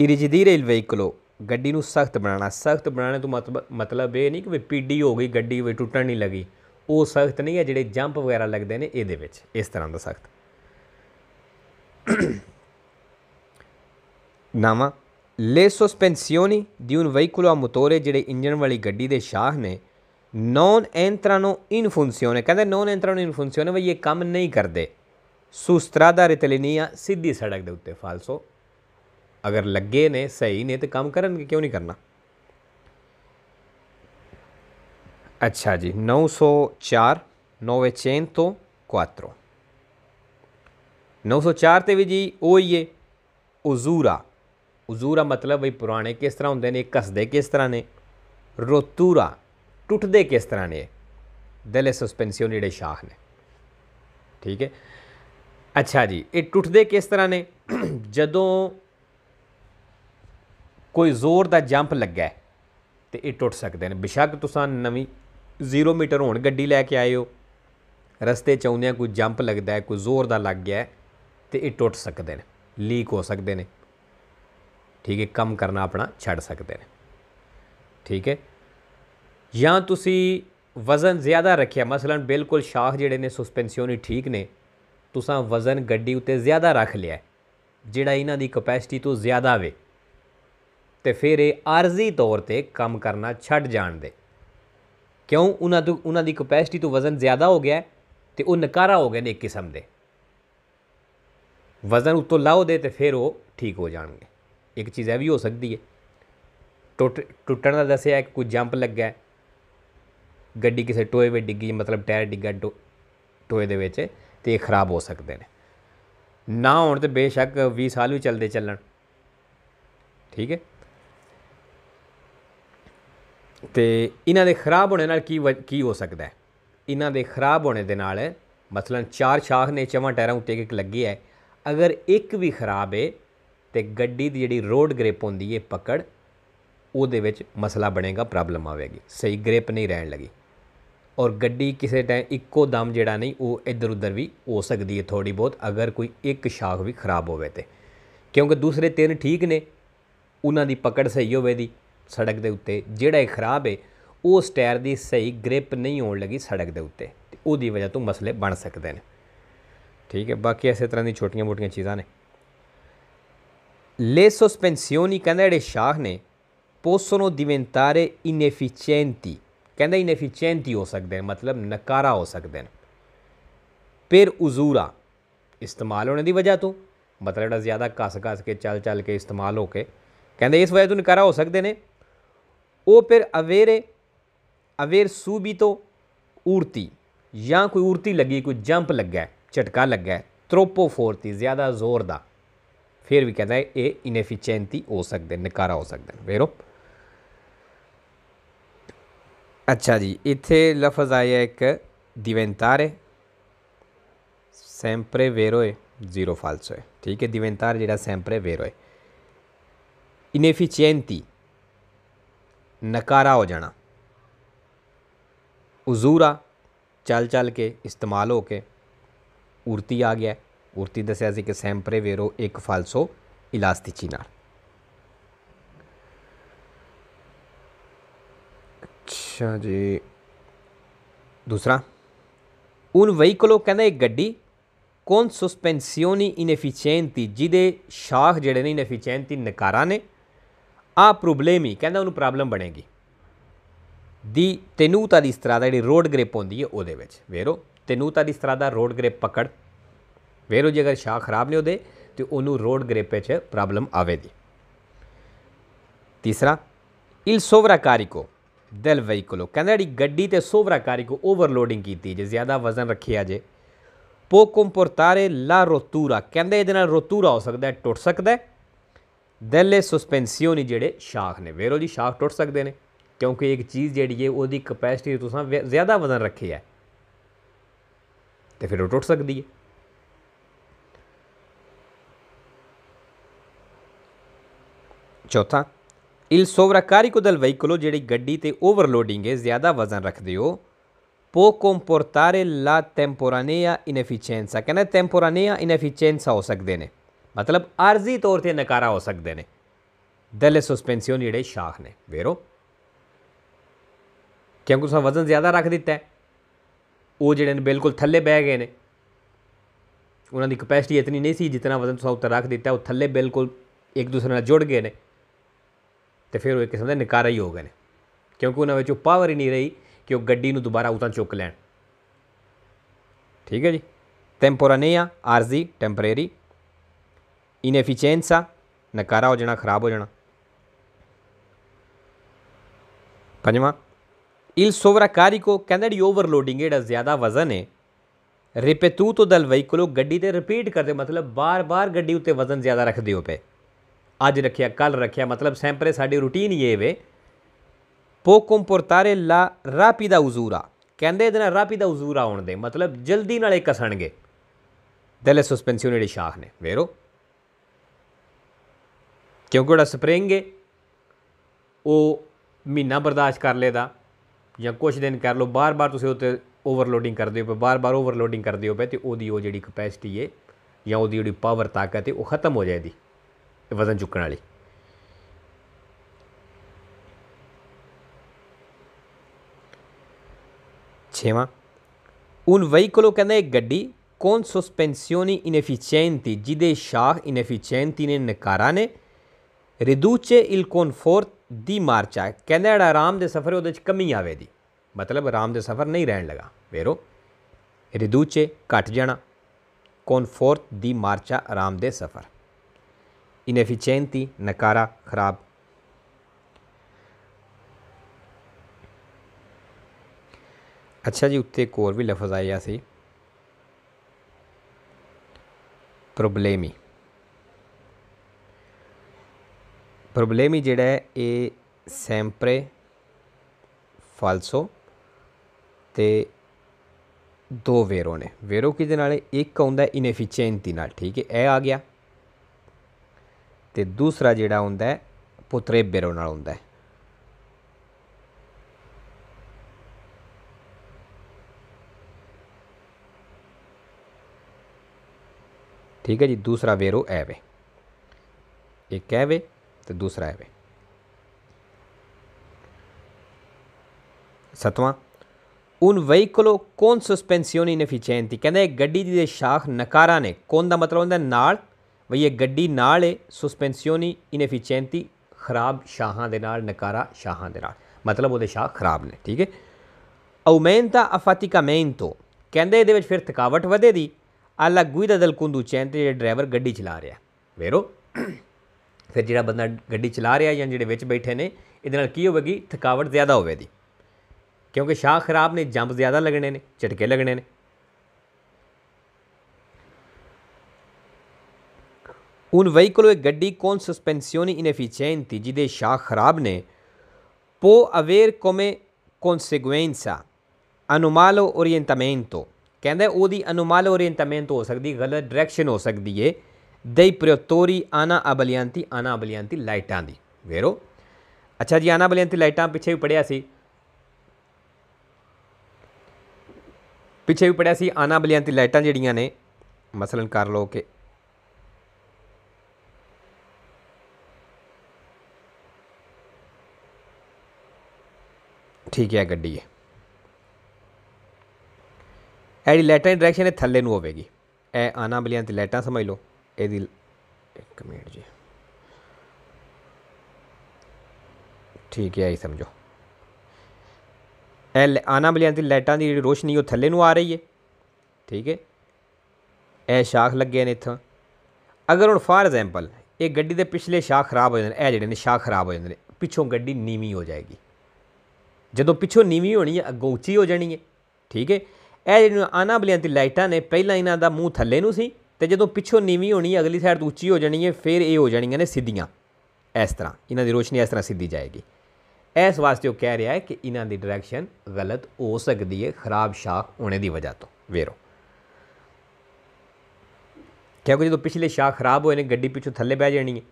Speaker 1: इरिजिदीर इल वेहिकलो ਗੱਡੀ ਨੂੰ ਸਖਤ ਬਣਾਉਣਾ ਸਖਤ ਬਣਾਣੇ ਤੋਂ ਮਤਲਬ ਇਹ ਨਹੀਂ ਕਿ ਵੀ ਪੀਡੀ ਹੋ ਗਈ ਗੱਡੀ ਵੀ ਟੁੱਟਣ ਨਹੀਂ ਲੱਗੀ ਉਹ ਸਖਤ ਨਹੀਂ ਹੈ ਜਿਹੜੇ ਜੰਪ ਵਗੈਰਾ ਲੱਗਦੇ ਨੇ ਇਹਦੇ ਵਿੱਚ ਇਸ ਤਰ੍ਹਾਂ ਦਾ ਸਖਤ ਨਾਮਾ ਲੇ ਸਸਪੈਂਸਿਓਨੀ ਦੀ ਉਨ ਵਹੀਕਲ ਆ ਮੋਟੋਰੇ ਜਿਹੜੇ ਇੰਜਨ ਵਾਲੀ ਗੱਡੀ ਦੇ ਸ਼ਾਹ ਨੇ ਨੌਨ ਐਂਟਰਾਨੋ ਇਨ ਫੰਕਸੀਓਨੇ ਕਹਿੰਦੇ ਨੌਨ ਐਂਟਰਾਨੋ ਇਨ ਫੰਕਸੀਓਨੇ ਵੀ ਇਹ ਕੰਮ ਨਹੀਂ ਕਰਦੇ ਨਹੀਂ ਆ ਸਿੱਧੀ ਸੜਕ ਦੇ ਉੱਤੇ ਫਾਲਸੋ ਅਗਰ ਲੱਗੇ ਨੇ ਸਹੀ ਨੇ ਤੇ ਕੰਮ ਕਰਨਗੇ ਕਿਉਂ ਨਹੀਂ ਕਰਨਾ ਅੱਛਾ ਜੀ 904 904 ਤੇ ਵੀ ਜੀ ਉਹ ਹੀ ਏ ਉਜ਼ੂਰਾ ਉਜ਼ੂਰਾ ਮਤਲਬ ਵੀ ਪੁਰਾਣੇ ਕਿਸ ਤਰ੍ਹਾਂ ਹੁੰਦੇ ਨੇ ਕਸਦੇ ਕਿਸ ਤਰ੍ਹਾਂ ਨੇ ਰੋਤੂਰਾ ਟੁੱਟਦੇ ਕਿਸ ਤਰ੍ਹਾਂ ਨੇ ਦਲੇ ਸਸਪੈਂਸ਼ਨ ਜਿਹੜੇ ਸ਼ਾਹ ਨੇ ਠੀਕ ਹੈ ਅੱਛਾ ਜੀ ਇਹ ਟੁੱਟਦੇ ਕਿਸ ਤਰ੍ਹਾਂ ਨੇ ਜਦੋਂ ਕੋਈ ਜ਼ੋਰ ਦਾ ਜੰਪ ਲੱਗਾ ਤੇ ਇਹ ਟੁੱਟ ਸਕਦੇ ਨੇ ਬਿਸ਼ੱਕ ਤੁਸੀਂ ਨਵੀਂ 0 ਮੀਟਰ ਹੋਣ ਗੱਡੀ ਲੈ ਕੇ ਆਏ ਹੋ ਰਸਤੇ ਚ ਆਉਂਦਿਆਂ ਕੋਈ ਜੰਪ ਲੱਗਦਾ ਹੈ ਕੋਈ ਜ਼ੋਰ ਦਾ ਲੱਗ ਗਿਆ ਤੇ ਇਹ ਟੁੱਟ ਸਕਦੇ ਨੇ ਲੀਕ ਹੋ ਸਕਦੇ ਨੇ ਠੀਕ ਹੈ ਕੰਮ ਕਰਨਾ ਆਪਣਾ ਛੱਡ ਸਕਦੇ ਨੇ ਠੀਕ ਹੈ ਜਾਂ ਤੁਸੀਂ ਵਜ਼ਨ ਜ਼ਿਆਦਾ ਰੱਖਿਆ ਮਸਲਨ ਬਿਲਕੁਲ ਸ਼ਾਖ ਜਿਹੜੇ ਨੇ ਸਸਪੈਂਸ਼ਨ ਹੀ ਠੀਕ ਨੇ ਤੁਸੀਂ ਵਜ਼ਨ ਗੱਡੀ ਉੱਤੇ ਜ਼ਿਆਦਾ ਰੱਖ ਲਿਆ ਜਿਹੜਾ ਇਹਨਾਂ ਦੀ ਕਪੈਸਿਟੀ ਤੋਂ ਜ਼ਿਆਦਾ ਵੇ ਤੇ ਫਿਰ ਇਹ ਆਰਜ਼ੀ ਤੌਰ ਤੇ ਕੰਮ ਕਰਨਾ ਛੱਡ ਜਾਣ ਦੇ ਕਿਉਂ ਉਹਨਾਂ ਤੋਂ ਉਹਨਾਂ ਦੀ ਕਪੈਸਿਟੀ ਤੋਂ ਵਜ਼ਨ ਜ਼ਿਆਦਾ ਹੋ ਗਿਆ ਤੇ ਉਹ ਨਕਾਰਾ ਹੋ ਗਏ ਨੇ ਇੱਕ ਕਿਸਮ ਦੇ ਵਜ਼ਨ ਉਤੋਂ ਲਾਓ ਦੇ ਤੇ ਫਿਰ ਉਹ ਠੀਕ ਹੋ ਜਾਣਗੇ ਇੱਕ ਚੀਜ਼ ਇਹ ਵੀ ਹੋ ਸਕਦੀ ਹੈ ਟੁੱਟ ਟੁੱਟਣ ਦਾ ਦੱਸਿਆ ਕਿ ਕੋਈ ਜੰਪ ਲੱਗਾ ਗੱਡੀ ਕਿਸੇ ਟੋਏ ਵਿੱਚ ਡਿੱਗੀ ਮਤਲਬ ਟਾਇਰ ਡਿੱਗਾ ਟੋਏ ਦੇ ਵਿੱਚ ਤੇ ਖਰਾਬ ਹੋ ਸਕਦੇ ਨੇ ਨਾ ਹੋਣ ਤੇ ਬੇਸ਼ੱਕ 20 ਸਾਲ ਵੀ ਚੱਲਦੇ ਚੱਲਣ ਠੀਕ ਹੈ ਤੇ ਇਹਨਾਂ ਦੇ ਖਰਾਬ ਹੋਣੇ ਨਾਲ ਕੀ ਕੀ ਹੋ ਸਕਦਾ ਹੈ ਇਹਨਾਂ ਦੇ ਖਰਾਬ ਹੋਣੇ ਦੇ ਨਾਲ ਮਸਲਨ ਚਾਰ ਸ਼ਾਖ ਨੇ ਚਵਾਂ ਟਾਇਰਾਂ ਉੱਤੇ ਇੱਕ ਲੱਗੀ ਹੈ ਅਗਰ ਇੱਕ ਵੀ ਖਰਾਬ ਹੈ ਤੇ ਗੱਡੀ ਦੀ ਜਿਹੜੀ ਰੋਡ ਗ੍ਰਿਪ ਹੁੰਦੀ ਹੈ ਪਕੜ ਉਹਦੇ ਵਿੱਚ ਮਸਲਾ ਬਣੇਗਾ ਪ੍ਰੋਬਲਮ ਆਵੇਗੀ ਸਹੀ ਗ੍ਰਿਪ ਨਹੀਂ ਰਹਿਣ ਲੱਗੀ ਔਰ ਗੱਡੀ ਕਿਸੇ ਟਾਈਮ ਇੱਕੋ ਦਮ ਜਿਹੜਾ ਨਹੀਂ ਉਹ ਇੱਧਰ ਉੱਧਰ ਵੀ ਹੋ ਸਕਦੀ ਹੈ ਥੋੜੀ ਬਹੁਤ ਅਗਰ ਕੋਈ ਇੱਕ ਸ਼ਾਖ ਵੀ ਖਰਾਬ ਹੋਵੇ ਤੇ ਕਿਉਂਕਿ ਦੂਸਰੇ ਤਿੰਨ ਠੀਕ ਨੇ ਉਹਨਾਂ ਦੀ ਪਕੜ ਸਹੀ ਹੋਵੇ ਦੀ सड़क के उत्ते जोड़ा खराब है उस टायर की सही ग्रिप नहीं आने लगी सड़क के उत्ते वजह तो मसले बन सकते हैं ठीक है बाकी इस तरह दोटिया मोटिया चीज़ा ने ले सोसपेंसियोनी कहें जे शाह ने पोसोनो दिवेंतारे इनेफिचेंती कहें इनेफिचेंती हो सकते हैं मतलब नकारा हो सकते हैं फिर उजूरा इस्तेमाल होने की वजह तो मतलब जो ज़्यादा घस घस के चल चल के इस्तेमाल होके कहते इस वजह तो नकारा हो सकते हैं o per avere, aver subito urti ਜਾਂ ਕੋਈ ਉਰਤੀ ਲੱਗੀ ਕੋਈ ਜੰਪ ਲੱਗਾ ਝਟਕਾ ਲੱਗਾ troppo forti ziada zorda. ਦਾ vi ਵੀ e inefficienti ਇਨੈਫੀਸ਼ੀਐਂਟੀ ਹੋ ਸਕਦੇ ਨਕਾਰਾ ਹੋ ਸਕਦੇ ਵੇਰੋ ਅੱਛਾ ਜੀ ਇੱਥੇ ਲਫ਼ਜ਼ ਆਇਆ diventare sempre vero e eh. zero falso è ਠੀਕ ਹੈ diventare ਜਿਹੜਾ sempre vero e. Eh. inefficienti ਨਕਾਰਾ ਹੋ ਜਾਣਾ ਉਜ਼ੂਰਾ ਚੱਲ ਚੱਲ ਕੇ ਇਸਤੇਮਾਲ ਹੋ ਕੇ ਉਰਤੀ ਆ ਗਿਆ ਉਰਤੀ ਦੱਸਿਆ ਸੀ ਕਿ ਸੈਂਪਰੇ ਵੇਰੋ ਇੱਕ ਫਾਲਸੋ ਇਲਾਸਟਿਚੀ ਨਾਲ ਅੱਛਾ ਜੀ ਦੂਸਰਾ ਉਨ ਵਹੀਕਲੋ ਕਹਿੰਦਾ ਇੱਕ ਗੱਡੀ ਕੋਨ ਸਸਪੈਂਸੀਓਨੀ ਇਨੈਫੀਸ਼ੀਐਂਟੀ ਜਿਹਦੇ ਸ਼ਾਖ ਜਿਹੜੇ ਨੇ ਇਨੈਫੀਸ਼ੀਐਂਟੀ ਨਕਾਰਾ ਨੇ ਆ ਪ੍ਰੋਬਲਮ ਹੀ ਕਹਿੰਦਾ ਉਹਨੂੰ ਪ੍ਰੋਬਲਮ ਬਣੇਗੀ ਦੀ ਤੈਨੂਤਾ ਦੀ ਦਾ ਜਿਹੜੀ ਰੋਡ ਗ੍ਰਿਪ ਹੁੰਦੀ ਹੈ ਉਹਦੇ ਵਿੱਚ ਵੇਰੋ ਤੈਨੂਤਾ ਦੀ ਦਾ ਰੋਡ ਗ੍ਰਿਪ ਪਕੜ ਵੇਰੋ ਜੇ ਅਗਰ ਖਰਾਬ ਨਹੀਂ ਹੋਦੇ ਤੇ ਉਹਨੂੰ ਰੋਡ ਗ੍ਰਿਪ ਵਿੱਚ ਪ੍ਰੋਬਲਮ ਆਵੇਗੀ ਤੀਸਰਾ ਇਲ ਕਾਰੀ ਕੋ ਦਿਲ ਵਹੀਕਲੋ ਕਹਿੰਦਾ ਜਿਹੜੀ ਗੱਡੀ ਤੇ ਕਾਰੀ ਕੋ ਓਵਰਲੋਡਿੰਗ ਕੀਤੀ ਜੇ ਜ਼ਿਆਦਾ ਵਜ਼ਨ ਰੱਖਿਆ ਜੇ ਪੋ ਕੰਪੋਰਟਾਰੇ ਲਾ ਰੋਤੂਰਾ ਕਹਿੰਦੇ ਇਹਦੇ ਨਾਲ ਰੋਤੂਰਾ ਹੋ ਸਕਦਾ ਟੁੱਟ ਸਕਦਾ ਹੈ ਦੈਲੇ ਸਸਪੈਂਸੀਓਨੀ ਜਿਹੜੇ ਸ਼ਾਖ ਨੇ ਵੇਰੋ ਜੀ ਸ਼ਾਖ ਟੁੱਟ ਸਕਦੇ ਨੇ ਕਿਉਂਕਿ ਇੱਕ ਚੀਜ਼ ਜਿਹੜੀ ਹੈ ਉਹਦੀ ਕਪੈਸਿਟੀ ਤੁਸੀਂ ਜ਼ਿਆਦਾ ਵਜ਼ਨ ਰੱਖਿਆ ਹੈ ਤੇ ਫਿਰ ਉਹ ਟੁੱਟ ਸਕਦੀ ਹੈ ਚੌਥਾ ਇਲ ਸੋਵਰਾਕਾਰਿਕੋ ਦਲ ਵਹੀਕਲੋ ਜਿਹੜੀ ਗੱਡੀ ਤੇ ਓਵਰਲੋਡਿੰਗ ਹੈ ਜ਼ਿਆਦਾ ਵਜ਼ਨ ਰੱਖਦੇ ਹੋ ਪੋ ਕੰਪੋਰਟਾਰੇ ਲਾ ਟੈਂਪੋਰਾਨੀਆ ਇਨਫੀਸ਼ੀਐਂਸਾ ਕਹਿੰਦੇ ਟੈਂਪੋਰਾਨੀਆ ਇਨਫੀਸ਼ੀਐਂਸਾ ਹੋ ਸਕਦੇ ਨੇ ਮਤਲਬ ਆਰਜ਼ੀ ਤੌਰ ਤੇ ਨਕਾਰਾ ਹੋ ਸਕਦੇ ਨੇ ਦਿਲ ਸਸਪੈਂਸ਼ਨ ਜਿਹੜੇ ਸ਼ਾਖ ਨੇ ਵੇਰੋ ਕਿਉਂਕਿ ਉਸ ਵਜ਼ਨ ਜ਼ਿਆਦਾ ਰੱਖ ਦਿੱਤਾ ਉਹ ਜਿਹੜੇ ਨੇ ਬਿਲਕੁਲ ਥੱਲੇ ਬਹਿ ਗਏ ਨੇ ਉਹਨਾਂ ਦੀ ਕਪੈਸਿਟੀ ਇਤਨੀ ਨਹੀਂ ਸੀ ਜਿੰਨਾ ਵਜ਼ਨ ਤੁਸੀਂ ਉੱਤੇ ਰੱਖ ਦਿੱਤਾ ਉਹ ਥੱਲੇ ਬਿਲਕੁਲ ਇੱਕ ਦੂਸਰੇ ਨਾਲ ਜੁੜ ਗਏ ਨੇ ਤੇ ਫਿਰ ਉਹ ਕਿਸੇ ਕਿਸਮ ਦਾ ਨਿਕਾਰਾ ਹੀ ਹੋ ਗਏ ਨੇ ਕਿਉਂਕਿ ਉਹਨਾਂ ਵਿੱਚ ਉਹ ਪਾਵਰ ਹੀ ਨਹੀਂ ਰਹੀ ਕਿ ਉਹ ਗੱਡੀ ਨੂੰ ਦੁਬਾਰਾ ਉਤਾਂ ਚੁੱਕ ਲੈਣ ਠੀਕ ਹੈ ਜੀ ਟੈਂਪੋਰਾਨੀਆ ਆਰਜ਼ੀ ਟੈਂਪਰੇਰੀ ਇਨੈਫੀਸ਼ੀਐਂਸ ਆ ਨਕਾਰਾ ਹੋ ਜਾਣਾ ਖਰਾਬ ਹੋ ਜਾਣਾ ਪੰਜਵਾਂ ਇਲ Il sovraccarico ਕਹਿੰਦਾ ਡੀ ਓਵਰਲੋਡਿੰਗ ਜਿਹੜਾ ਜ਼ਿਆਦਾ ਵਜ਼ਨ ਹੈ ਰਿਪੇਤੂਤੋ ਦਲ ਵਹੀਕਲੋ ਗੱਡੀ ਤੇ ਰਿਪੀਟ ਕਰਦੇ ਮਤਲਬ ਬਾਰ-ਬਾਰ ਗੱਡੀ ਉੱਤੇ ਵਜ਼ਨ ਜ਼ਿਆਦਾ ਰੱਖਦੇ ਹੋ ਪਏ ਅੱਜ ਰੱਖਿਆ ਕੱਲ ਰੱਖਿਆ ਮਤਲਬ ਸੈਂਪਰੇ ਸਾਡੀ ਰੁਟੀਨ ਇਹ ਵੇ ਪੋ ਕੰਪੋਰਟਾਰੇ ਲਾ ਰਾਪੀਦਾ ਉਜ਼ੂਰਾ ਕਹਿੰਦੇ ਇਹਦੇ ਨਾਲ ਰਾਪੀਦਾ ਉਜ਼ੂਰਾ ਆਉਣ ਦੇ ਮਤਲਬ ਜਲਦੀ ਨਾਲੇ ਕਸਣਗੇ ਦਲੇ ਸਸਪੈਂਸ਼ਨ ਜਿਹੜੀ ਸ਼ਾਖ ਨੇ ਵੇਰੋ ਕਿਉਂਕਿ ਉਹ ਸਪਰਿੰਗ ਹੈ ਉਹ ਮਹੀਨਾ ਬਰਦਾਸ਼ਤ ਕਰ ਲੇਦਾ ਜਾਂ ਕੁਝ ਦਿਨ ਕਰ ਲਓ ਬਾਰ-ਬਾਰ ਤੁਸੀਂ ਉੱਤੇ ਓਵਰਲੋਡਿੰਗ ਕਰਦੇ ਹੋ ਪਰ ਬਾਰ-ਬਾਰ ਓਵਰਲੋਡਿੰਗ ਕਰਦੇ ਹੋ ਪਏ ਤੇ ਉਹਦੀ ਉਹ ਜਿਹੜੀ ਕਪੈਸਿਟੀ ਹੈ ਜਾਂ ਉਹਦੀ ਜਿਹੜੀ ਪਾਵਰ ਤਾਕਤ ਹੈ ਉਹ ਖਤਮ ਹੋ ਜਾਏਗੀ ਵਜ਼ਨ ਚੁੱਕਣ ਵਾਲੀ ਛੇਵਾਂ ਉਨ ਵਹੀਕਲ ਉਹ ਕਹਿੰਦਾ ਇੱਕ ਗੱਡੀ ਕੋਨ ਸਸਪੈਂਸਿਓਨੀ ਇਨੈਫੀਸ਼ੀਐਂਟੀ ਜਿਹਦੇ ਸ਼ਾਖ ਇਨੈਫੀਸ਼ੀਐਂਟੀ ਨੇ ਨਕਾਰਾ ਨੇ ਰਿਦੂਚੇ ਇਲ ਕੋਨਫੋਰਟ ਦੀ ਮਾਰਚਾ ਕਹਿੰਦਾ ਜਿਹੜਾ ਆਰਾਮ ਦੇ ਸਫ਼ਰ ਉਹਦੇ ਚ ਕਮੀ ਆਵੇਗੀ ਮਤਲਬ ਆਰਾਮ ਦੇ ਸਫ਼ਰ ਨਹੀਂ ਰਹਿਣ ਲਗਾ ਵੇਰੋ ਰਿਦੂਚੇ ਘਟ ਜਾਣਾ ਕੋਨਫੋਰਟ ਦੀ ਮਾਰਚਾ ਆਰਾਮ ਦੇ ਸਫ਼ਰ ਇਨੈਫੀਸ਼ੀਐਂਟੀ ਨਕਾਰਾ ਖਰਾਬ ਅੱਛਾ ਜੀ ਉੱਤੇ ਇੱਕ ਹੋਰ ਵੀ ਲਫ਼ਜ਼ ਆਇਆ ਸੀ ਪ੍ਰੋਬਲੇਮੀ problemi ਜਿਹੜਾ ਹੈ ਇਹ ਸੈਂਪਰੇ ਫਾਲਸੋ ਤੇ ਦੋ ਵੇਰੋ ਨੇ ਵੇਰੋ ਕਿਹਦੇ ਨਾਲ ਇੱਕ ਆਉਂਦਾ ਇਨੈਫੀਸ਼ੀਐਂਟੀ ਨਾਲ ਠੀਕ ਹੈ ਇਹ ਆ ਗਿਆ ਤੇ ਦੂਸਰਾ ਜਿਹੜਾ ਹੁੰਦਾ ਹੈ ਪੁੱਤਰੇ ਬੇਰੋ ਨਾਲ ਹੁੰਦਾ ਹੈ ਠੀਕ ਹੈ ਜੀ ਦੂਸਰਾ ਵੇਰੋ ਐਵੇਂ ਇਹ ਕਹਵੇ ਤੇ ਦੂਸਰਾ ਹੈ ਵੇ ਸਤਵਾਂ ਉਨ ਵਹੀਕਲੋ ਕੌਨ ਸਸਪੈਂਸਿਓਨੀ ਨਫੀਚੈਂਤੀ ਕਹਿੰਦਾ ਇਹ ਗੱਡੀ ਦੀ ਦੇ ਸ਼ਾਖ ਨਕਾਰਾ ਨੇ ਕੌਨ ਦਾ ਮਤਲਬ ਹੁੰਦਾ ਨਾਲ ਬਈ ਇਹ ਗੱਡੀ ਨਾਲ ਹੈ ਸਸਪੈਂਸਿਓਨੀ ਇਨਫੀਚੈਂਤੀ ਖਰਾਬ ਸ਼ਾਹਾਂ ਦੇ ਨਾਲ ਨਕਾਰਾ ਸ਼ਾਹਾਂ ਦੇ ਨਾਲ ਮਤਲਬ ਉਹਦੇ ਸ਼ਾਹ ਖਰਾਬ ਨੇ ਠੀਕ ਹੈ ਔਮੈਂਤਾ ਅਫਾਤਿਕਾ ਮੈਂਤੋ ਕਹਿੰਦੇ ਇਹਦੇ ਵਿੱਚ ਫਿਰ ਥਕਾਵਟ ਵਧੇਦੀ ਆਲਾ ਗੁਈਦਾ ਦਲਕੁੰਦੂ ਚੈਂਤੇ ਜਿਹੜੇ ਡਰਾਈਵਰ ਗੱਡੀ ਚਲਾ ਰਿਹਾ ਵੇਰੋ ਫਿਰ ਜਿਹੜਾ ਬੰਦਾ ਗੱਡੀ ਚਲਾ ਰਿਹਾ ਜਾਂ ਜਿਹੜੇ ਵਿੱਚ ਬੈਠੇ ਨੇ ਇਹਦੇ ਨਾਲ ਕੀ ਹੋਵੇਗੀ ਥਕਾਵਟ ਜ਼ਿਆਦਾ ਹੋਵੇਗੀ ਕਿਉਂਕਿ ਸ਼ਾਹ ਖਰਾਬ ਨੇ ਜੰਪ ਜ਼ਿਆਦਾ ਲੱਗਣੇ ਨੇ ਝਟਕੇ ਲੱਗਣੇ ਨੇ उन वहीकल एक ਗੱਡੀ कौन सस्पेंसियोनी इनफिशियंट ਜਿਹਦੇ जिदे ਖਰਾਬ ਨੇ ਪੋ ਅਵੇਰ ਕੋਮੇ कोमे कॉन्सिक्वेंसा अनुमालो ओरिएंटामेंटो ਕਹਿੰਦਾ ਉਹਦੀ ਅਨੁਮਾਲੋ ਓਰੀਐਂਟਾਮੈਂਟੋ ਹੋ ਸਕਦੀ ਗਲਤ ਡਾਇਰੈਕਸ਼ਨ ਹੋ ਸਕਦੀ ਏ ਪ੍ਰਯੋਤੋਰੀ ਆਨਾ ਅਬਲਿਆਂਤੀ ਆਨਾ ਅਬਲਿਆਂਤੀ ਲਾਈਟਾਂ ਦੀ ਵੇਰੋ ਅੱਛਾ ਜੀ ਆਨਾ ਅਬਲਿਆਂਤੀ ਲਾਈਟਾਂ ਪਿੱਛੇ ਵੀ ਪੜਿਆ ਸੀ ਪਿੱਛੇ ਵੀ ਪੜਿਆ ਸੀ ਆਨਾ ਅਬਲਿਆਂਤੀ ਲਾਈਟਾਂ ਜਿਹੜੀਆਂ ਨੇ ਮਸਲਨ ਕਰ ਲਓ ਕਿ ਠੀਕ ਹੈ ਗੱਡੀ ਹੈ ਐਡੀ ਲੈਟਰ ਡਾਇਰੈਕਸ਼ਨ ਇਹ ਥੱਲੇ ਨੂੰ ਹੋਵੇਗੀ ਇਹ ਆਨਾ ਬਲੀਆਂ ਤੇ ਲੈਟਾਂ ਸਮਝ ਲਓ ਇਹਦੀ ਇੱਕ ਮਿੰਟ ਜੀ ਠੀਕ ਹੈ ਇਹ ਸਮਝੋ ਐਲ ਆਨਾ ਬਲੀਆਂ ਦੀ ਲਾਈਟਾਂ ਦੀ ਜਿਹੜੀ ਰੋਸ਼ਨੀ ਉਹ ਥੱਲੇ ਨੂੰ ਆ ਰਹੀ ਹੈ ਠੀਕ ਹੈ ਇਹ ਸ਼ਾਖ ਲੱਗੇ ਨੇ ਇੱਥੇ ਅਗਰ ਹੁਣ ਫਾਰ ਐਗਜ਼ਾਮਪਲ ਇਹ ਗੱਡੀ ਦੇ ਪਿਛਲੇ ਸ਼ਾਖ ਖਰਾਬ ਹੋ ਜਾਂਦੇ ਨੇ ਇਹ ਜਿਹੜੇ ਨੇ ਸ਼ਾਖ ਖਰਾਬ ਹੋ ਜਾਂਦੇ ਨੇ ਪਿੱਛੋਂ ਗੱਡੀ ਨੀਵੀਂ ਹੋ ਜਾਏਗੀ ਜਦੋਂ ਪਿੱਛੋਂ ਨੀਵੀਂ ਹੋਣੀ ਹੈ ਅੱਗੋਂ ਉੱਚੀ ਹੋ ਜਾਣੀ ਹੈ ਠੀਕ ਹੈ ਇਹ ਜਿਹੜੀਆਂ ਆਨਾ ਬਲੀਆਂ ਦੀ ਲਾਈਟਾਂ ਨੇ ਪਹਿਲਾਂ ਇਹਨਾਂ ਦਾ ਮੂੰਹ ਥੱਲੇ ਨੂੰ ਸੀ ਤੇ ਜਦੋਂ ਪਿੱਛੋਂ ਨੀਵੀਂ ਹੋਣੀ ਅਗਲੀ ਸਾਈਡ ਤੋਂ ਉੱਚੀ ਹੋ ਜਾਣੀ ਹੈ ਫਿਰ ਇਹ ਹੋ ਜਾਣੀਆਂ ਨੇ ਸਿੱਧੀਆਂ ਇਸ ਤਰ੍ਹਾਂ ਇਹਨਾਂ ਦੀ ਰੋਸ਼ਨੀ ਇਸ ਤਰ੍ਹਾਂ ਸਿੱਧੀ ਜਾਏਗੀ ਇਸ ਵਾਸਤੇ ਉਹ ਕਹਿ ਰਿਹਾ ਹੈ ਕਿ ਇਹਨਾਂ ਦੀ ਡਾਇਰੈਕਸ਼ਨ ਗਲਤ ਹੋ ਸਕਦੀ ਹੈ ਖਰਾਬ ਸ਼ਾਖ ਹੋਣੇ ਦੀ ਵਜ੍ਹਾ ਤੋਂ ਵੇਰੋ ਕਿਉਂਕਿ ਜਦੋਂ ਪਿਛਲੇ ਸ਼ਾਖ ਖਰਾਬ ਹੋਏ ਨੇ ਗੱਡੀ ਪਿੱਛੋਂ ਥੱਲੇ ਬਹਿ ਜਾਣੀ ਹੈ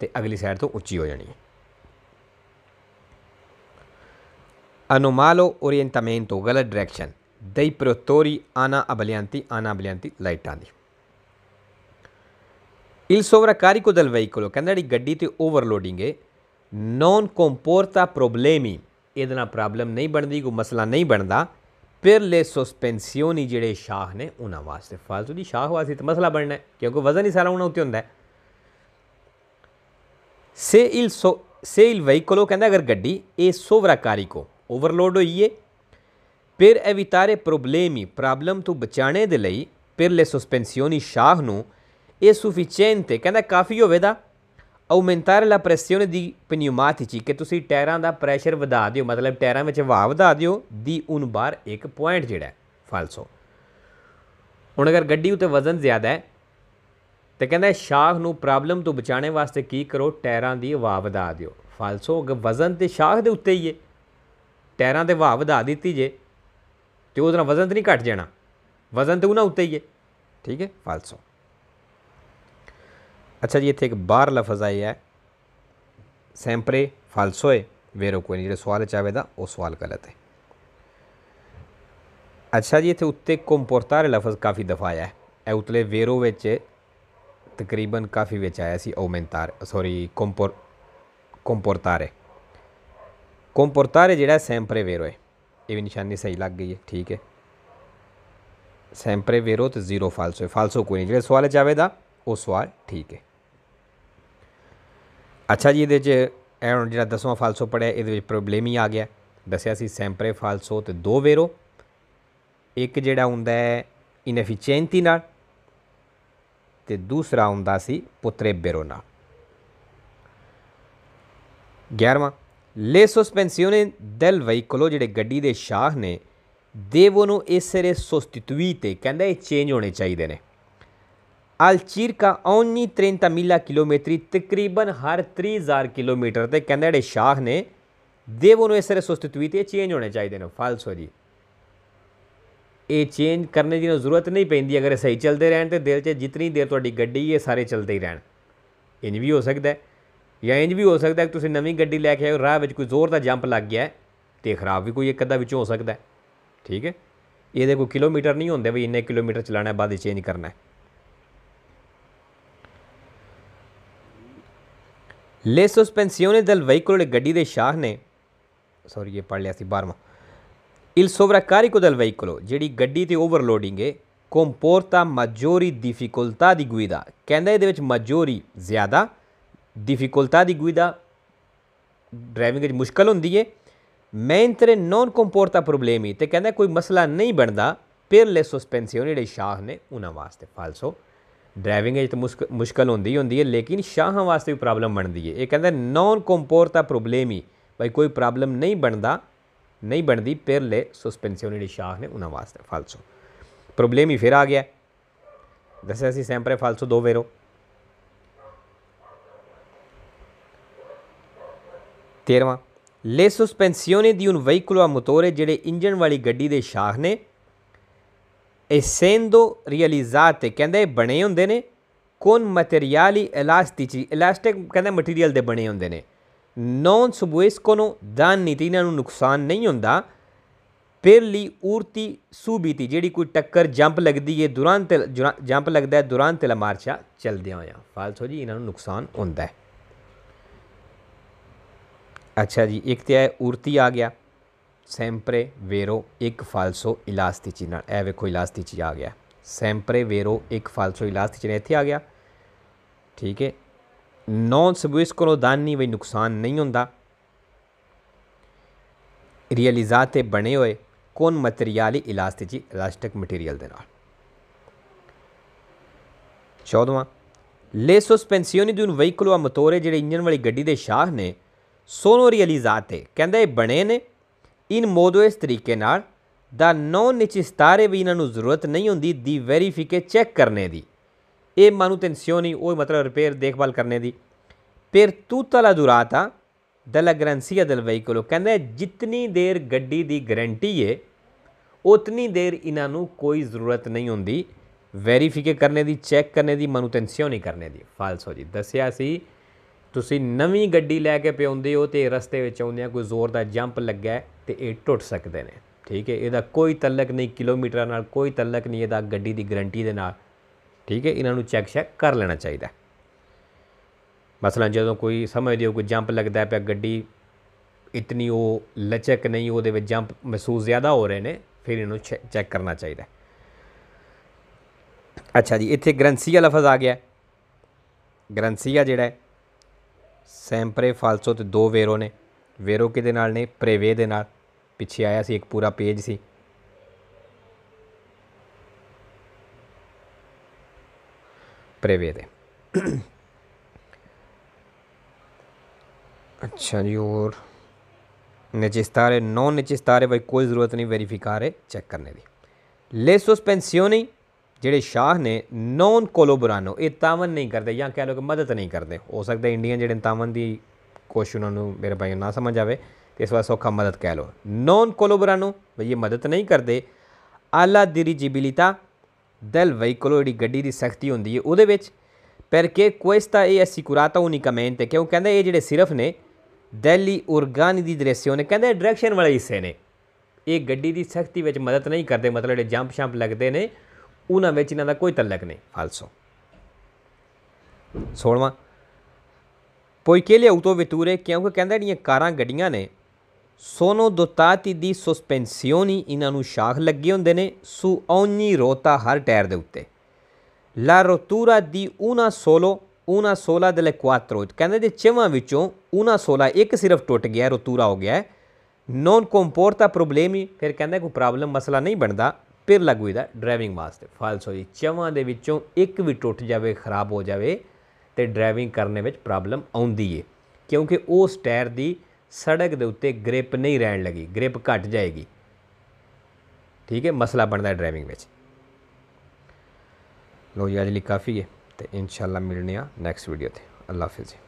Speaker 1: ਤੇ ਅਗਲੀ ਸਾਈਡ ਤੋਂ ਉੱਚੀ ਹੋ ਜਾਣੀ ਹੈ ਅਨੋਮਾਲੋ ਓਰੀਐਂਟਾਮੈਂਟੋ ਗਲਤ ਡਾਇਰੈਕਸ਼ਨ ਦਈ ਪ੍ਰੋਤੋਰੀ ਆਨਾ ਅਬਲਿਆਂਤੀ ਆਨਾ ਅਬਲਿਆਂਤੀ ਲਾਈਟਾਂ ਦੀ Il sovraccarico del veicolo che andare ਗੱਡੀ ਤੇ ਓਵਰਲੋਡਿੰਗ ਹੈ ਨੋਨ ਕੰਪੋਰਤਾ ਪ੍ਰੋਬਲੇਮੀ ਇਹਦਾ ਪ੍ਰੋਬਲਮ ਨਹੀਂ ਬਣਦੀ ਕੋਈ ਮਸਲਾ ਨਹੀਂ ਬਣਦਾ ਫਿਰ ਲੈ ਸਸਪੈਂਸੀਓਨੀ ਜਿਹੜੇ ਸ਼ਾਹ ਨੇ ਉਹਨਾਂ ਵਾਸਤੇ ਫਾਲਤੂ ਦੀ ਸ਼ਾਹ ਵਾਸਤੇ ਤਾਂ ਮਸਲਾ ਬਣਨਾ ਹੈ ਕਿਉਂਕਿ ਵਜ਼ਨ ਹੀ ਸਾਰਾ ਉਹਨਾਂ ਉੱਤੇ ਹੁੰਦਾ ਹੈ ਸੇ ਇਲ ਸੋ ਸੇ ਇਲ ਵਹੀਕਲੋ ਕਹਿੰਦਾ ਅਗਰ ਗੱਡੀ ਇਹ ਸੋਵਰਾਕਾਰੀ ਕੋ ਓਵਰਲੋਡ ਹੋਈ ਏ ਫਿਰ ਇਹ ਵਿਤਾਰੇ ਪ੍ਰੋਬਲਮ ਹੀ ਪ੍ਰੋਬਲਮ ਤੋਂ ਬਚਾਣੇ ਦੇ ਲਈ ਫਿਰ ਲੈ ਸਸਪੈਂਸੀਓਨੀ ਸ਼ਾਹ ਨੂੰ è sufficiente ਕਹਿੰਦਾ ਕਾਫੀ ਹੋਵੇਦਾ aumentare ਲਾ pressione ਦੀ pneumatici ਕਿ ਤੁਸੀਂ ਟਾਇਰਾਂ ਦਾ ਪ੍ਰੈਸ਼ਰ ਵਧਾ ਦਿਓ ਮਤਲਬ ਟਾਇਰਾਂ ਵਿੱਚ ਹਵਾ ਵਧਾ ਦਿਓ ਦੀ ਉਨ ਬਾਰ ਇੱਕ ਪੁਆਇੰਟ ਜਿਹੜਾ ਫਾਲਸੋ ਹੁਣ ਅਗਰ ਗੱਡੀ ਉਤੇ ਵਜ਼ਨ ਜ਼ਿਆਦਾ ਹੈ ਤੇ ਕਹਿੰਦਾ ਸ਼ਾਖ ਨੂੰ ਪ੍ਰੋਬਲਮ ਤੋਂ ਬਚਾਉਣੇ ਵਾਸਤੇ ਕੀ ਕਰੋ ਟਾਇਰਾਂ ਦੀ ਹਵਾ ਵਧਾ ਦਿਓ ਫਾਲਸੋ ਅਗਰ ਵਜ਼ਨ ਤੇ ਸ਼ਾਖ ਦੇ ਉੱਤੇ ਹੀ ਹੈ ਟਾਇਰਾਂ ਦੇ ਹਵਾ ਵਧਾ ਦਿੱਤੀ ਜੇ ਤੇ ਉਹਦਾ ਵਜ਼ਨ ਤੇ ਨਹੀਂ ਘਟ ਜਾਣਾ ਵਜ਼ਨ ਤੇ ਉਹਨਾਂ ਉੱਤੇ ਹੀ ਹੈ ਠੀਕ ਹੈ ਫਾਲਸੋ ਅੱਛਾ ਜੀ ਇੱਥੇ ਇੱਕ ਬਾਹਰ ਲਫ਼ਜ਼ ਆਇਆ ਹੈ ਸੈਂਪਰੇ ਫਾਲਸੋਏ ਵੇਰੋ ਕੋਈ ਜਿਹੜਾ ਸਵਾਲ ਚਾਹਵੇਦਾ ਉਹ ਸਵਾਲ ਗਲਤ ਹੈ ਅੱਛਾ ਜੀ ਇੱਥੇ ਉੱਤੇ ਕੰਪੋਰਟਾਰ ਲਫ਼ਜ਼ ਕਾਫੀ ਦਫਾ ਆਇਆ ਹੈ ਇਹ ਉਤਲੇ ਵੇਰੋ ਵਿੱਚ ਤਕਰੀਬਨ ਕਾਫੀ ਵਿੱਚ ਆਇਆ ਸੀ ਔਮੈਂਤਾਰ ਸੌਰੀ ਕੰਪੋਰ ਕੰਪੋਰਟਾਰੇ ਕੰਪੋਰਟਾਰੇ ਜਿਹੜਾ ਸੈਂਪਰੇ ਵੇਰੋ ਹੈ ਇਹ ਵੀ ਨਿਸ਼ਾਨੀ ਸਹੀ ਲੱਗ ਗਈ ਹੈ ਠੀਕ ਹੈ ਸੈਂਪਰੇ ਵੇਰੋ ਤੇ ਜ਼ੀਰੋ ਫਾਲਸੋ ਫਾਲਸੋ ਕੋਈ ਨਹੀਂ ਜਿਹੜੇ ਸਵਾਲ ਚਾਹਵੇਦਾ ਉਹ ਸਵਾਲ ਠੀਕ ਹੈ ਅੱਛਾ ਜੀ ਇਹਦੇ 'ਚ ਇਹ ਹੁਣ ਜਿਹੜਾ 10ਵਾਂ ਫਾਲਸੋ ਪੜਿਆ ਇਹਦੇ ਵਿੱਚ ਪ੍ਰੋਬਲਮ ਹੀ ਆ ਗਿਆ ਦੱਸਿਆ ਸੀ ਸੈਂਪਰੇ ਫਾਲਸੋ ਤੇ ਦੋ ਵੇਰੋ ਇੱਕ ਜਿਹੜਾ ਹੁੰਦਾ ਹੈ ਇਨਫੀਸ਼ੀਐਂਟੀ ਨਾਲ ਤੇ ਦੂਸਰਾ ਹੁੰਦਾ ਸੀ ਪੁੱਤਰੇ ਬੇਰੋ ਨਾਲ 11ਵਾਂ ਲੇ ਸਸਪੈਂਸੀਓਨੇ del ਵਹੀਕਲੋ ਜਿਹੜੇ ਗੱਡੀ ਦੇ ਸ਼ਾਹ ਨੇ ਦੇਵੋ ਨੂੰ ਇਸੇ ਰੇ ਸੋਸਤਿਤੂਈ ਤੇ ਕਹਿੰਦਾ ਇਹ ਚੇਂਜ ਹੋਣੇ ਚਾਹੀਦੇ ਨੇ ਅੱਜ ਚਿਰਕਾ ਓਨੀ 30 ਮਿਲਾ ਕਿਲੋਮੀਟਰੀ ਤਕਰੀਬਨ ਹਰ 3000 ਕਿਲੋਮੀਟਰ ਤੇ ਕਹਿੰਦੇ ਜਿਹੜੇ ਸ਼ਾਖ ਨੇ ਦੇਵੋਂ ਨੂੰ ਇਸਰੇ ਸੁਸਤਤਵੀ ਤੇ ਚੇਂਜ ਹੋਣੇ ਚਾਹੀਦੇ ਨੇ ਫਾਲਸ ਹੋ ਜੀ ਇਹ ਚੇਂਜ ਕਰਨ ਦੀ ਜ਼ਰੂਰਤ ਨਹੀਂ ਪੈਂਦੀ ਅਗਰ ਇਹ ਸਹੀ ਚੱਲਦੇ ਰਹਿਣ ਤੇ ਦਿਲ 'ਚ ਜਿੰਨੀ ਦੇਰ ਤੁਹਾਡੀ ਗੱਡੀ ਇਹ ਸਾਰੇ ਚੱਲਦੇ ਹੀ ਰਹਿਣ ਇੰਜ ਵੀ ਹੋ ਸਕਦਾ ਜਾਂ ਇੰਜ ਵੀ ਹੋ ਸਕਦਾ ਕਿ ਤੁਸੀਂ ਨਵੀਂ ਗੱਡੀ ਲੈ ਕੇ ਆਏ ਹੋ ਰਾਹ ਵਿੱਚ ਕੋਈ ਜ਼ੋਰ ਦਾ ਜੰਪ ਲੱਗ ਗਿਆ ਤੇ ਖਰਾਬ ਵੀ ਕੋਈ ਇੱਕ ਅੱਧਾ ਵਿੱਚੋਂ ਹੋ ਸਕਦਾ ਠੀਕ ਹੈ ਇਹਦੇ ਕੋਈ ਕਿਲੋਮੀਟਰ ਨਹੀਂ ਹੁੰਦੇ ਵੀ ਇੰਨੇ ਕਿਲੋਮੀਟਰ ਚਲਾਣਾ ਬਾਅਦ ਚੇਂਜ ਕਰਨਾ ਹੈ Le sospensioni del veicolo e ਗੱਡੀ ਦੇ ਸ਼ਾਖ ਨੇ ਸੌਰੀ ਇਹ ਪੜ ਲਿਆ ਸੀ 12ਵਾਂ il sovraccarico del veicolo ਜਿਹੜੀ ਗੱਡੀ ਤੇ ਓਵਰਲੋਡਿੰਗ ਹੈ comporta maggiori difficoltà di guida ਕਹਿੰਦਾ ਇਹਦੇ ਵਿੱਚ maggiori ਜ਼ਿਆਦਾ difficoltà di guida ਡਰਾਈਵਿੰਗ ਵਿੱਚ ਮੁਸ਼ਕਲ ਹੁੰਦੀ ਹੈ mentre non comporta problemi ਤੇ ਕਹਿੰਦਾ ਕੋਈ ਮਸਲਾ ਨਹੀਂ ਬਣਦਾ per le sospensioni ਜਿਹੜੇ ਸ਼ਾਖ ਨੇ ਉਹਨਾਂ ਵਾਸਤੇ ਫਾਲਸੋ ਡਰਾਈਵਿੰਗ ਇਹ ਤਾਂ ਮੁਸ਼ਕਲ ਹੁੰਦੀ ਹੁੰਦੀ ਹੈ ਲੇਕਿਨ ਸ਼ਾਹਾਂ ਵਾਸਤੇ ਵੀ ਪ੍ਰੋਬਲਮ ਬਣਦੀ ਹੈ ਇਹ ਕਹਿੰਦਾ ਨੌਨ ਕੰਪੋਰਟਾ ਪ੍ਰੋਬਲਮ ਹੀ ਭਾਈ ਕੋਈ ਪ੍ਰੋਬਲਮ ਨਹੀਂ ਬਣਦਾ ਨਹੀਂ ਬਣਦੀ ਪਰ ਲੈ ਸਸਪੈਂਸਿਓਨ ਜਿਹੜੀ ਸ਼ਾਹ ਨੇ ਉਹਨਾਂ ਵਾਸਤੇ ਫਾਲਸੋ ਪ੍ਰੋਬਲਮ ਹੀ ਫਿਰ ਆ ਗਿਆ ਦੱਸਿਆ ਸੀ ਸੈਂਪਰੇ ਫਾਲਸੋ ਦੋ ਵੇਰੋ ਤੇਰਵਾਂ ਲੇ ਸਸਪੈਂਸ਼ਨ ਦੀ ਉਨ ਵਹੀਕਲ ਆ ਮੋਟੋਰੇ ਜਿਹੜੇ ਇੰਜਨ ਵਾਲੀ ਗੱਡੀ ਦੇ ਸ਼ਾਹ ਨੇ essendo realizzate ਕਹਿੰਦੇ ਬਣੇ ਹੁੰਦੇ ਨੇ ਕੋਨ ਮਟੀਰੀਅਲੀ ਇਲਾਸਟਿਚੀ ਇਲਾਸਟਿਕ ਕਹਿੰਦੇ ਮਟੀਰੀਅਲ ਦੇ ਬਣੇ ਹੁੰਦੇ ਨੇ ਨੌਨ ਨੂੰ ਦਾਨ ਨੀਤੀ ਇਹਨਾਂ ਨੂੰ ਨੁਕਸਾਨ ਨਹੀਂ ਹੁੰਦਾ ਪਹਿਲੀ ਲਈ ਉਰਤੀ ਸੂਬੀਤੀ ਜਿਹੜੀ ਕੋਈ ਟੱਕਰ ਜੰਪ ਲੱਗਦੀ ਹੈ ਦੌਰਾਨ ਤੇ ਜੰਪ ਲੱਗਦਾ ਹੈ ਦੌਰਾਨ ਤੇ ਮਾਰਚਾ ਚੱਲਦਿਆਂ ਹੋਇਆ ਹੋ ਜੀ ਇਹਨਾਂ ਨੂੰ ਨੁਕਸਾਨ ਹੁੰਦਾ ਹੈ ਅੱਛਾ ਜੀ ਇੱਕ ਤੇ ਹੈ ਉਰਤੀ ਆ ਗਿਆ ਸੈਂਪਰੇ ਵੇਰੋ ਇੱਕ ਫਾਲਸੋ ਇਲਾਸਟੀਚੀ ਨਾਲ ਇਹ ਵੇਖੋ ਇਲਾਸਟੀਚੀ ਆ ਗਿਆ ਸੈਂਪਰੇ ਵੇਰੋ ਇੱਕ ਫਾਲਸੋ ਇਲਾਸਟੀਚੀ ਇੱਥੇ ਆ ਗਿਆ ਠੀਕ ਹੈ ਨੌਨ ਸਬੂਇਸ ਕੋਲੋਂ ਦਾਨੀ ਵੀ ਨੁਕਸਾਨ ਨਹੀਂ ਹੁੰਦਾ ਰੀਅਲਿਜ਼ਾਤੇ ਬਣੇ ਹੋਏ ਕੋਨ ਮਟੀਰੀਅਲੀ ਇਲਾਸਟੀਚੀ ਇਲਾਸਟਿਕ ਮਟੀਰੀਅਲ ਦੇ ਨਾਲ 14ਵਾਂ ਲੇ ਸਸਪੈਂਸੀਓਨੀ ਦੀ ਵਹੀਕਲ ਆ ਮਤੋਰੇ ਜਿਹੜੇ ਇੰਜਨ ਵਾਲੀ ਗੱਡੀ ਦੇ ਸ਼ਾਹ ਨੇ ਸੋਨੋ ਰੀਅਲਿਜ਼ਾਤੇ ਕਹਿੰਦਾ ਇਹ ਬਣੇ ਨੇ ਇਨ ਮੋਦੋ ਇਸ ਤਰੀਕੇ ਨਾਲ ਦਾ ਨੌ ਨਿਚਿਸਤਾਰੇ ਵੀ ਇਹਨਾਂ ਨੂੰ ਜ਼ਰੂਰਤ ਨਹੀਂ ਹੁੰਦੀ ਦੀ ਵੈਰੀਫਿਕੇ ਚੈੱਕ ਕਰਨੇ ਦੀ ਇਹ ਨਹੀਂ ਉਹ ਮਤਲਬ ਰਿਪੇਅਰ ਦੇਖਭਾਲ ਕਰਨੇ ਦੀ ਫਿਰ ਤੂਤਲਾ ਦੁਰਾਤਾ ਦਲ ਗਰੰਸੀਆ ਦਲ ਵਹੀਕਲ ਕਹਿੰਦਾ ਜਿੰਨੀ ਦੇਰ ਗੱਡੀ ਦੀ ਗਾਰੰਟੀ ਏ ਉਤਨੀ ਦੇਰ ਇਹਨਾਂ ਨੂੰ ਕੋਈ ਜ਼ਰੂਰਤ ਨਹੀਂ ਹੁੰਦੀ ਵੈਰੀਫਿਕੇ ਕਰਨੇ ਦੀ ਚੈੱਕ ਕਰਨੇ ਦੀ ਨਹੀਂ ਕਰਨੇ ਦੀ ਫਾਲਸ ਹੋ ਜੀ ਦੱਸਿਆ ਸੀ ਤੁਸੀਂ ਨਵੀਂ ਗੱਡੀ ਲੈ ਕੇ ਪਿਆਉਂਦੇ ਹੋ ਤੇ ਰਸਤੇ ਵਿੱਚ ਆਉਂਦੇ ਆ ਕੋਈ ਜ਼ੋਰ ਦਾ ਜੰਪ ਲੱਗਾ ਤੇ ਇਹ ਟੁੱਟ ਸਕਦੇ ਨੇ ਠੀਕ ਹੈ ਇਹਦਾ ਕੋਈ ਤਲਕ ਨਹੀਂ ਕਿਲੋਮੀਟਰਾਂ ਨਾਲ ਕੋਈ ਤਲਕ ਨਹੀਂ ਇਹਦਾ ਗੱਡੀ ਦੀ ਗਾਰੰਟੀ ਦੇ ਨਾਲ ਠੀਕ ਹੈ ਇਹਨਾਂ ਨੂੰ ਚੈੱਕ ਸ਼ੈਕ ਕਰ ਲੈਣਾ ਚਾਹੀਦਾ ਮਸਲਾ ਜਦੋਂ ਕੋਈ ਸਮਝਦੇ ਹੋ ਕੋਈ ਜੰਪ ਲੱਗਦਾ ਪਿਆ ਗੱਡੀ ਇਤਨੀ ਉਹ ਲਚਕ ਨਹੀਂ ਉਹਦੇ ਵਿੱਚ ਜੰਪ ਮਹਿਸੂਸ ਜ਼ਿਆਦਾ ਹੋ ਰਹੇ ਨੇ ਫਿਰ ਇਹਨੂੰ ਚੈੱਕ ਕਰਨਾ ਚਾਹੀਦਾ ਅੱਛਾ ਜੀ ਇੱਥੇ ਵਾਲਾ ਲਫ਼ਜ਼ ਆ ਗਿਆ ਆ ਜਿਹੜਾ ਸੈਂਪਰੇ ਫਾਲਸੋ ਤੇ ਦੋ ਵੇਰੋ ਨੇ ਵੇਰੋ ਕਿਹਦੇ ਨਾਲ ਨੇ ਪ੍ਰੇਵੇ ਦੇ ਨਾਲ ਪਿੱਛੇ ਆਇਆ ਸੀ ਇੱਕ ਪੂਰਾ ਪੇਜ ਸੀ ਪ੍ਰੇਵੇ ਦੇ अच्छा जी और नचिस्तारे नॉन नचिस्तारे भाई कोई ज़रूरत नहीं वेरीफिकार है चेक करने की ले ਜਿਹੜੇ ਸ਼ਾਹ ਨੇ ਨੋਨ ਕੋਲੋਬਰਾਨੋ ਇਹ ਤਾਵਨ ਨਹੀਂ ਕਰਦੇ ਜਾਂ ਕਹਿ ਲੋ ਕਿ ਮਦਦ ਨਹੀਂ ਕਰਦੇ ਹੋ ਸਕਦਾ ਇੰਡੀਅਨ ਜਿਹੜੇ ਤਾਵਨ ਦੀ ਕੁਛ ਉਹਨਾਂ ਨੂੰ ਮੇਰੇ ਭਾਈ ਨਾ ਸਮਝ ਆਵੇ ਇਸ ਮਦਦ ਕਹਿ ਲੋ ਨੋਨ ਕੋਲੋਬਰਾਂ ਨੂੰ ਵੀ ਇਹ ਮਦਦ ਨਹੀਂ ਕਰਦੇ ਆਲਾ ਦਿਰੀਜੀਬਿਲਿਟਾ ਦਲ ਵਹੀਕਲੋ ਜਿਹੜੀ ਗੱਡੀ ਦੀ ਸਖਤੀ ਹੁੰਦੀ ਹੈ ਉਹਦੇ ਵਿੱਚ perché questa è assicurata unicamente ਕਿਉਂ ਕਹਿੰਦਾ ਇਹ ਜਿਹੜੇ ਸਿਰਫ ਨੇ ਦਿੱਲੀ ਉਰਗਾਨੀ ਦੀ ਡਾਇਰੈਕਸ਼ਨ ਕਹਿੰਦੇ ਡਾਇਰੈਕਸ਼ਨ ਵਾਲੇ ਹਿੱਸੇ ਨੇ ਇਹ ਗੱਡੀ ਦੀ ਸਖਤੀ ਵਿੱਚ ਮਦਦ ਨਹੀਂ ਕਰਦੇ ਮਤਲਬ ਜਿਹੜੇ ਜੰਪ ਸ਼ੰਪ ਲੱਗਦੇ ਨੇ ਉਹਨਾਂ ਵਿੱਚ ਇਹਨਾਂ ਦਾ ਕੋਈ ਤਲਕ ਨਹੀਂ ਫਾਲਸੋ 16ਵਾਂ poiché le auto vetture ਕਿਉਂਕਿ ਕਹਿੰਦਾ ਜਿਹੜੀਆਂ ਕਾਰਾਂ ਗੱਡੀਆਂ ਨੇ ਸੋਨੋ dotati ਦੀ sospensioni ਇਹਨਾਂ ਨੂੰ ਸ਼ਾਖ ਲੱਗੇ ਹੁੰਦੇ ਨੇ ਸੂ ਔਨੀ ਰੋਤਾ ਹਰ ਟਾਇਰ ਦੇ ਉੱਤੇ la rottura di una solo una sola delle quattro ਕਹਿੰਦੇ ਜੇ ਛੇਵਾਂ ਵਿੱਚੋਂ ਉਨਾ ਸੋਲਾ ਇੱਕ ਸਿਰਫ ਟੁੱਟ ਗਿਆ ਰੋਤੂਰਾ ਹੋ ਗਿਆ ਨੋਨ ਕੰਪੋਰਟਾ ਪ੍ਰੋਬਲਮ ਹੀ ਫਿਰ ਕਹਿੰਦਾ ਕੋਈ ਪ੍ਰੋਬਲਮ ਮਸਲਾ ਨਹੀਂ ਬਣਦਾ ਫਿਰ ਲੱਗੂ ਇਹਦਾ ਡਰਾਈਵਿੰਗ ਵਾਸਤੇ ਫਾਲਸ ਹੋਈ ਛੇਵਾਂ ਦੇ ਵਿੱਚੋਂ ਇੱਕ ਵੀ ਟੁੱਟ ਜਾਵੇ ਖਰਾਬ ਹੋ ਜਾਵੇ ਤੇ ਡਰਾਈਵਿੰਗ ਕਰਨੇ ਵਿੱਚ ਪ੍ਰੋਬਲਮ ਆਉਂਦੀ ਏ ਕਿਉਂਕਿ ਉਸ ਟਾਇਰ ਦੀ ਸੜਕ ਦੇ ਉੱਤੇ ਗ੍ਰਿਪ ਨਹੀਂ ਰਹਿਣ ਲੱਗੀ ਗ੍ਰਿਪ ਘਟ ਜਾਏਗੀ ਠੀਕ ਹੈ ਮਸਲਾ ਬਣਦਾ ਡਰਾਈਵਿੰਗ ਵਿੱਚ ਲੋ ਜੀ ਅੱਜ ਲਈ ਕਾਫੀ ਹੈ ਤੇ ਇਨਸ਼ਾਅੱਲਾ ਮਿਲਨੇ ਆ ਨੈਕਸਟ ਵੀਡੀਓ ਤੇ ਅੱਲਾ ਹਾਫਿਜ਼